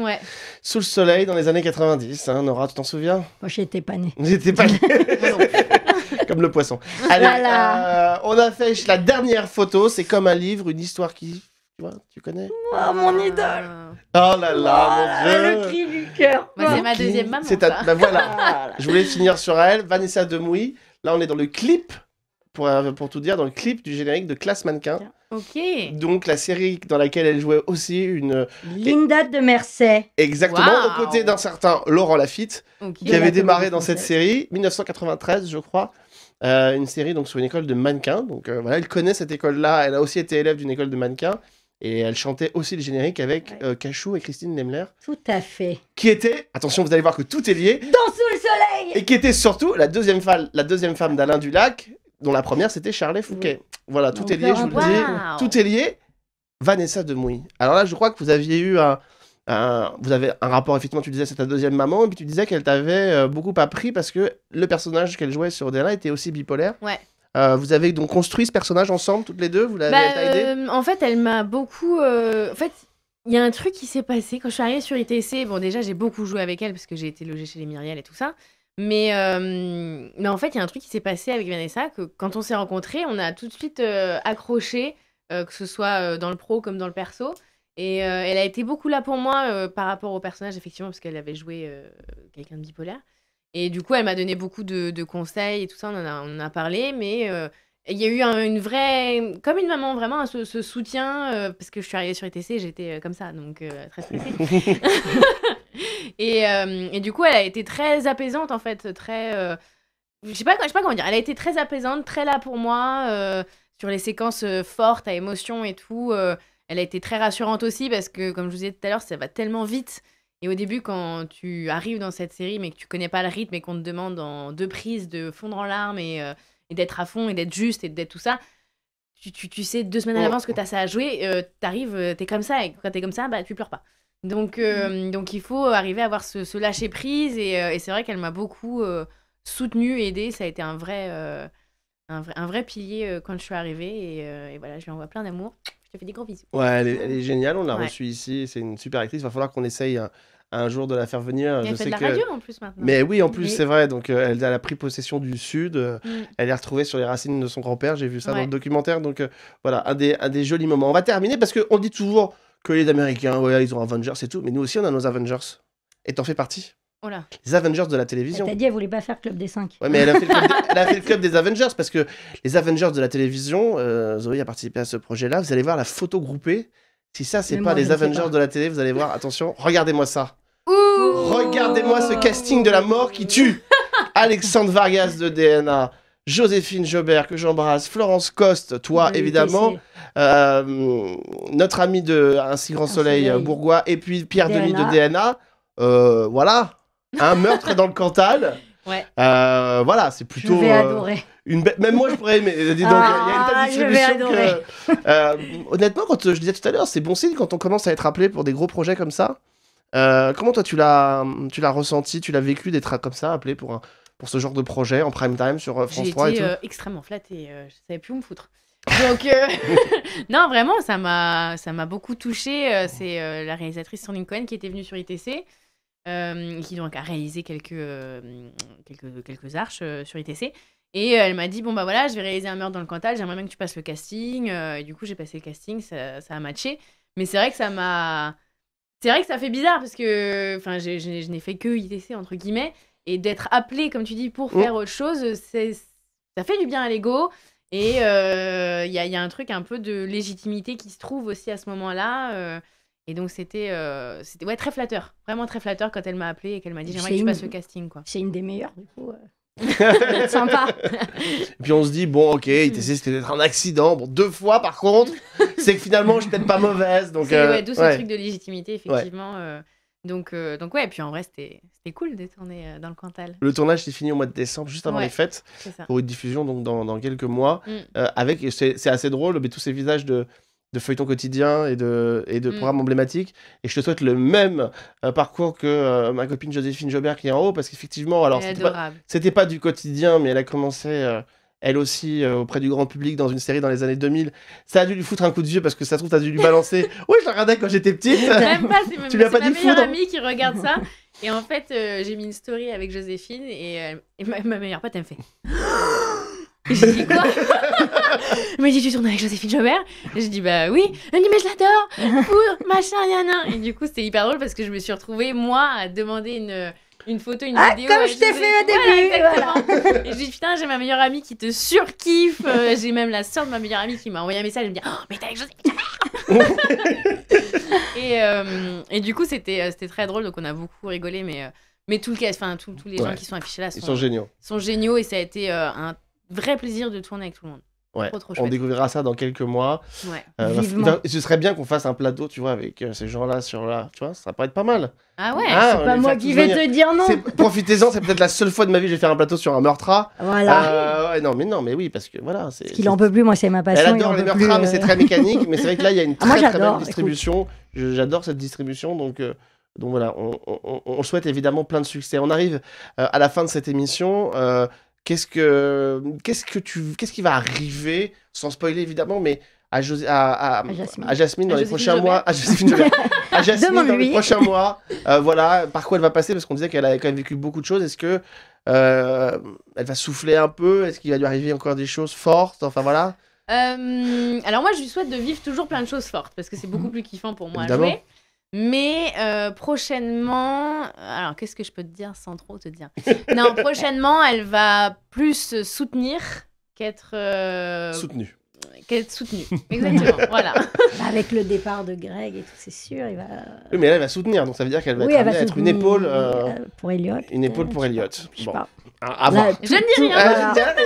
sous le soleil, dans les années 90. Hein, Nora, tu t'en souviens Moi, j'étais pas née. J'étais pas née. comme le poisson. Allez, voilà. Euh, on a fait la dernière photo. C'est comme un livre, une histoire qui tu connais oh, mon ah. idole Oh là là, mon Dieu Le cri du cœur bah, C'est ma deuxième maman. Ta... Bah, voilà. Je voulais finir sur elle. Vanessa Demouy, Là, on est dans le clip, pour, euh, pour tout dire, dans le clip du générique de Classe Mannequin. Ok. Donc la série dans laquelle elle jouait aussi une euh, Linda de mersey Exactement, aux côtés d'un certain Laurent Lafitte, qui avait démarré dans cette série 1993, je crois. Euh, une série donc sur une école de mannequins. Donc voilà, elle connaît cette école-là. Elle a aussi été élève d'une école de mannequins. Et elle chantait aussi le générique avec euh, Cachou et Christine Nemler. Tout à fait. Qui était, attention, vous allez voir que tout est lié. Dans sous le soleil Et qui était surtout la deuxième femme, la deuxième femme d'Alain Dulac, dont la première c'était Charlet Fouquet. Voilà, tout est lié, je vous le dis. Tout est lié. Vanessa Demouy. Alors là, je crois que vous aviez eu un. vous avez un rapport, effectivement, tu disais c'est ta deuxième maman, et puis tu disais qu'elle t'avait euh, beaucoup appris parce que le personnage qu'elle jouait sur Della était aussi bipolaire. Ouais. Euh, vous avez donc construit ce personnage ensemble, toutes les deux Vous l'avez bah, euh, En fait, elle m'a beaucoup. Euh, en fait, il y a un truc qui s'est passé quand je suis arrivée sur ITC. Bon, déjà, j'ai beaucoup joué avec elle parce que j'ai été logée chez les Myriel et tout ça. Mais, mais en fait, il y a un truc qui s'est passé avec Vanessa que quand on s'est rencontrés, on a tout de suite accroché, que ce soit dans le pro comme dans le perso. Et elle a été beaucoup là pour moi par rapport au personnage, effectivement, parce qu'elle avait joué quelqu'un de bipolaire. Et du coup, elle m'a donné beaucoup de, conseils et tout ça, on en a, parlé, mais euh, il y a eu une vraie, comme une maman, vraiment, ce, soutien, euh, parce que je suis arrivée sur ETC, j'étais euh, comme ça, donc très stressée. et, du coup, elle a été très apaisante, en fait, très... je sais pas, je sais pas comment dire, elle a été très apaisante, très là pour moi, sur les séquences fortes, à émotion et tout. elle a été très rassurante aussi, parce que, comme je vous disais tout à l'heure, ça va tellement vite. Et au début, quand tu arrives dans cette série, mais que tu connais pas le rythme et qu'on te demande en deux prises de fondre en larmes et, euh, d'être à fond et d'être juste et d'être tout ça, tu, sais deux semaines à l'avance que tu as ça à jouer, euh, tu arrives, euh, tu es comme ça, et quand tu es comme ça, bah, tu pleures pas. Donc, mm. donc il faut arriver à avoir ce, lâcher prise, et, c'est vrai qu'elle m'a beaucoup soutenue, aidée, ça a été un vrai, un vrai, pilier quand je suis arrivée, et, et voilà, je lui envoie plein d'amour. Je fait des gros bisous. Ouais, elle est, géniale. On l'a reçue ici. C'est une super actrice. Il va falloir qu'on essaye un, jour de la faire venir. je elle fait de la radio en plus maintenant. Mais oui, en plus, c'est vrai. Donc, euh, elle, a pris possession du Sud. Euh, mm. Elle est retrouvée sur les racines de son grand-père. J'ai vu ça dans le documentaire. Donc, euh, voilà, un des, jolis moments. On va terminer parce qu'on dit toujours que les Américains, ouais, ils ont Avengers et tout. Mais nous aussi, on a nos Avengers. Et t'en fais partie. Oh les Avengers de la télévision. Bah, T'as dit, elle voulait pas faire Club des 5. Ouais, mais elle a fait le Club, des, Avengers parce que les Avengers de la télévision, euh, Zoé a participé à ce projet-là. Vous allez voir la photo groupée. Si ça, c'est pas les Avengers de la télé, vous allez voir, attention, regardez-moi ça. regardez-moi ce casting de la mort qui tue. Alexandre Vargas de DNA. Joséphine Jobert, que j'embrasse, Florence Coste, toi, évidemment, euh, notre ami de Un si grand soleil, Bourgois, et puis Pierre Denis de DNA. Euh, voilà, un meurtre dans le Cantal. Ouais. Euh, voilà, c'est plutôt. Je vais euh, Une Même moi, je pourrais aimer. il y a ah, euh, honnêtement, quand je disais tout à l'heure, c'est bon signe quand on commence à être appelé pour des gros projets comme ça. comment toi, tu l'as, tu l'as ressenti, tu l'as vécu d'être comme ça, appelé pour, un, pour ce genre de projet en prime time sur France J'ai 3 et tout extrêmement flatté. je savais plus où me foutre. Donc, non, vraiment, ça m'a, ça m'a beaucoup touché. C'est la réalisatrice Sandrine Cohen qui était venue sur ITC. Euh, qui donc a réalisé quelques, euh, quelques, quelques arches euh, sur ITC. Et elle m'a dit Bon, bah voilà, je vais réaliser un meurtre dans le Cantal, j'aimerais bien que tu passes le casting. et du coup, j'ai passé le casting, ça, ça a matché. Mais c'est vrai que ça m'a. C'est vrai que ça fait bizarre parce que enfin, je, n'ai fait que ITC, entre guillemets. Et d'être appelé, comme tu dis, pour mm. faire autre chose, c'est, ça fait du bien à l'ego. Et il y a, y, a un truc un peu de légitimité qui se trouve aussi à ce moment-là. Et donc, c'était euh, ouais, très flatteur. Vraiment très flatteur quand elle m'a appelé et qu'elle m'a dit J'aimerais que tu passes le casting. C'est une des meilleures, du coup. Euh. sympa. Et puis on se dit Bon, ok, il c'était peut un accident. Bon, deux fois par contre, c'est que finalement, je suis peut-être pas mauvaise. Donc, euh, ouais, d'où ce truc de légitimité, effectivement. Euh, donc, donc ouais, puis en vrai, c'était cool de tourner dans le Cantal. Le tournage s'est fini au mois de décembre, juste avant les fêtes, pour une diffusion donc, dans, dans quelques mois. Mm. avec C'est assez drôle, mais tous ces visages de, de feuilletons quotidiens et de, et de mm. programmes emblématiques. Et je te souhaite le même euh, parcours que euh, ma copine Joséphine Jobert qui est en haut, parce qu'effectivement, alors c'était pas, du quotidien, mais elle a commencé euh, elle aussi auprès du grand public dans une série dans les années 2000. Ça a dû lui foutre un coup de vieux parce que ça se trouve, a dû lui balancer. oui, je la regardais quand j'étais petite. tu pas dit ma meilleure amie qui regarde ça. Et en fait, j'ai mis une story avec Joséphine et, ma, meilleure pote, elle me fait. quoi mais dit, tu tournes avec Joséphine Jobert Je dis bah oui. Elle dit mais je l'adore. machin, Et du coup, c'était hyper drôle parce que je me suis retrouvée, moi, à demander une une photo, une ah, vidéo. Comme je t'ai fait au début. et je putain, j'ai ma meilleure amie qui te surkiffe. Euh, j'ai même la soeur de ma meilleure amie qui m'a envoyé un message. Elle me dit oh, mais t'es avec Joséphine et, euh, et du coup, c'était euh, c'était très drôle. Donc on a beaucoup rigolé, mais mais tout le cas, enfin tous les gens qui sont affichés là sont, sont géniaux. Sont géniaux et ça a été un vrai plaisir de tourner avec tout le monde. Ouais. on découvrira ça dans quelques mois. Euh, ce serait bien qu'on fasse un plateau, tu vois, avec euh, ces gens-là sur là. Tu vois, ça pourrait être pas mal. Ah ouais, hein, c'est pas moi qui vais te dire non. Profitez-en, c'est peut-être la seule fois de ma vie que je vais faire un plateau sur un meurtra. Voilà. Euh, ouais, non, mais non, mais oui, parce que voilà. c'est qu'il en peut plus, moi, c'est ma passion. Elle adore les meurtras, mais c'est très mécanique. Mais c'est vrai que là, il y a une ah, très, très belle distribution. J'adore cette distribution, donc. Donc voilà, on, on, souhaite évidemment plein de succès. On arrive à la fin de cette émission. Qu'est-ce que, qu'est-ce que tu, qu'est-ce qui va arriver, sans spoiler évidemment, mais à, à, à, Jasmine. dans les prochains mois. À Jasmine, dans les prochains mois. Euh, voilà, par quoi elle va passer Parce qu'on disait qu'elle avait quand même vécu beaucoup de choses. Est-ce que euh, elle va souffler un peu Est-ce qu'il va lui arriver encore des choses fortes Enfin voilà. Euh, alors moi, je lui souhaite de vivre toujours plein de choses fortes parce que c'est beaucoup mhm. plus kiffant pour moi à jouer. Mais euh, prochainement, euh, alors qu'est-ce que je peux te dire sans trop te dire Non, prochainement, elle va plus soutenir qu'être euh, soutenue. Qu'être soutenue, exactement. voilà. Bah, avec le départ de Greg et tout, c'est sûr, il va. Oui, mais là, elle va soutenir, donc ça veut dire qu'elle va, être, une épaule pour Elliot. Une épaule pour Elliot. Je bon. sais pas. Ah, ah, je ne dis rien.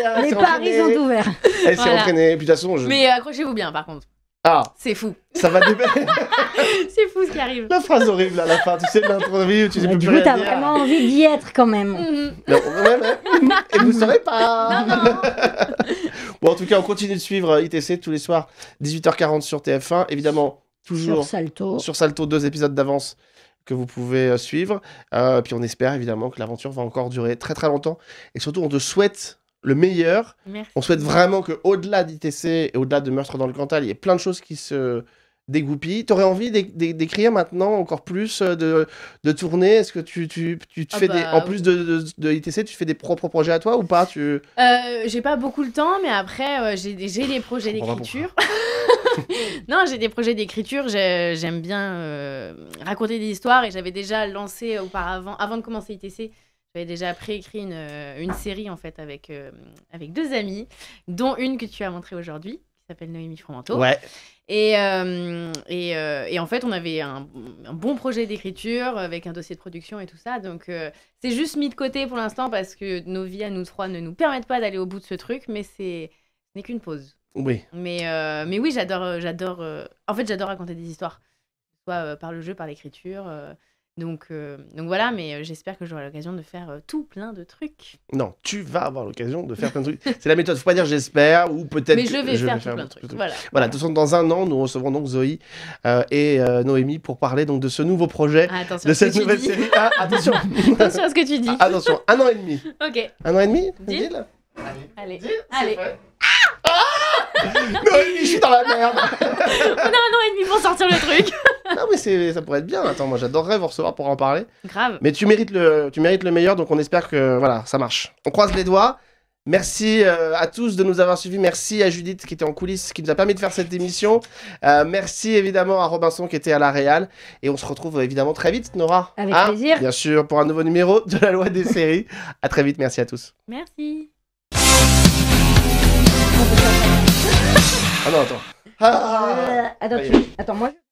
Ah, les paris sont ouverts. Elle s'est entraînée. de toute façon, Mais accrochez-vous bien, par contre. Ah C'est fou. Ça va C'est fou ce qui arrive. La phrase horrible à la fin, tu sais, l'interview, tu sais plus. Du coup, t'as vraiment envie d'y être quand même. Mm-hmm. Et vous saurez pas non, non. Bon, en tout cas, on continue de suivre euh, ITC tous les soirs, 18h40 sur TF1. Évidemment, toujours. Sur Salto. Sur Salto, deux épisodes d'avance que vous pouvez euh, suivre. Euh, puis on espère évidemment que l'aventure va encore durer très très longtemps. Et surtout, on te souhaite le meilleur. On souhaite vraiment que au-delà d'ITC et au-delà de Meurtre dans le Cantal, il y ait plein de choses qui se dégoupillent. T'aurais envie d'écrire maintenant encore plus, euh, de, de tourner Est-ce que tu, tu, ah fais des... Bah, en plus de, de, tu fais des propres projets à toi ou pas tu... Euh, j'ai pas beaucoup le temps, mais après, euh, j'ai des projets d'écriture. non, j'ai des projets d'écriture. J'aime bien raconter des histoires et j'avais déjà lancé auparavant, avant de commencer ITC, j'avais déjà préécrit une, euh, une série en fait avec, euh, avec deux amis dont une que tu as montrée aujourd'hui, qui s'appelle Noémie Fromenteau. Ouais. Et, euh, et, en fait, on avait un, bon projet d'écriture avec un dossier de production et tout ça. Donc, c'est juste mis de côté pour l'instant parce que nos vies à nous trois ne nous permettent pas d'aller au bout de ce truc, mais c'est ce n'est qu'une pause. Oui. Mais, mais oui, j'adore. j'adore en fait, j'adore raconter des histoires, soit par le jeu, par l'écriture. Donc, euh, donc voilà, mais euh, j'espère que j'aurai l'occasion de faire euh, tout plein de trucs. Non, tu vas avoir l'occasion de faire plein de trucs. C'est la méthode, faut pas dire j'espère ou peut-être. Mais je vais, faire, tout plein de trucs. Voilà. Voilà, toute façon dans un an, nous recevrons donc Zoé et Noémie pour parler donc de ce nouveau projet, ah, de cette nouvelle série. Ah, attention. attention à ce que tu dis. Ah, attention, un an et demi. Ok. Un an et demi Deal. Allez. Allez non, je suis dans la merde. on a un an et demi pour sortir le truc. non, mais ça pourrait être bien. Attends, moi j'adorerais vous recevoir pour en parler. Grave. Mais tu mérites le, tu mérites le meilleur, donc on espère que voilà, ça marche. On croise les doigts. Merci euh, à tous de nous avoir suivis. Merci à Judith qui était en coulisses, qui nous a permis de faire cette émission. Euh, merci évidemment à Robinson qui était à la Réal. Et on se retrouve euh, évidemment très vite, Nora. Avec ah, plaisir. Bien sûr, pour un nouveau numéro de la loi des séries. à très vite. Merci à tous. Merci ah attends. attends, attends, moi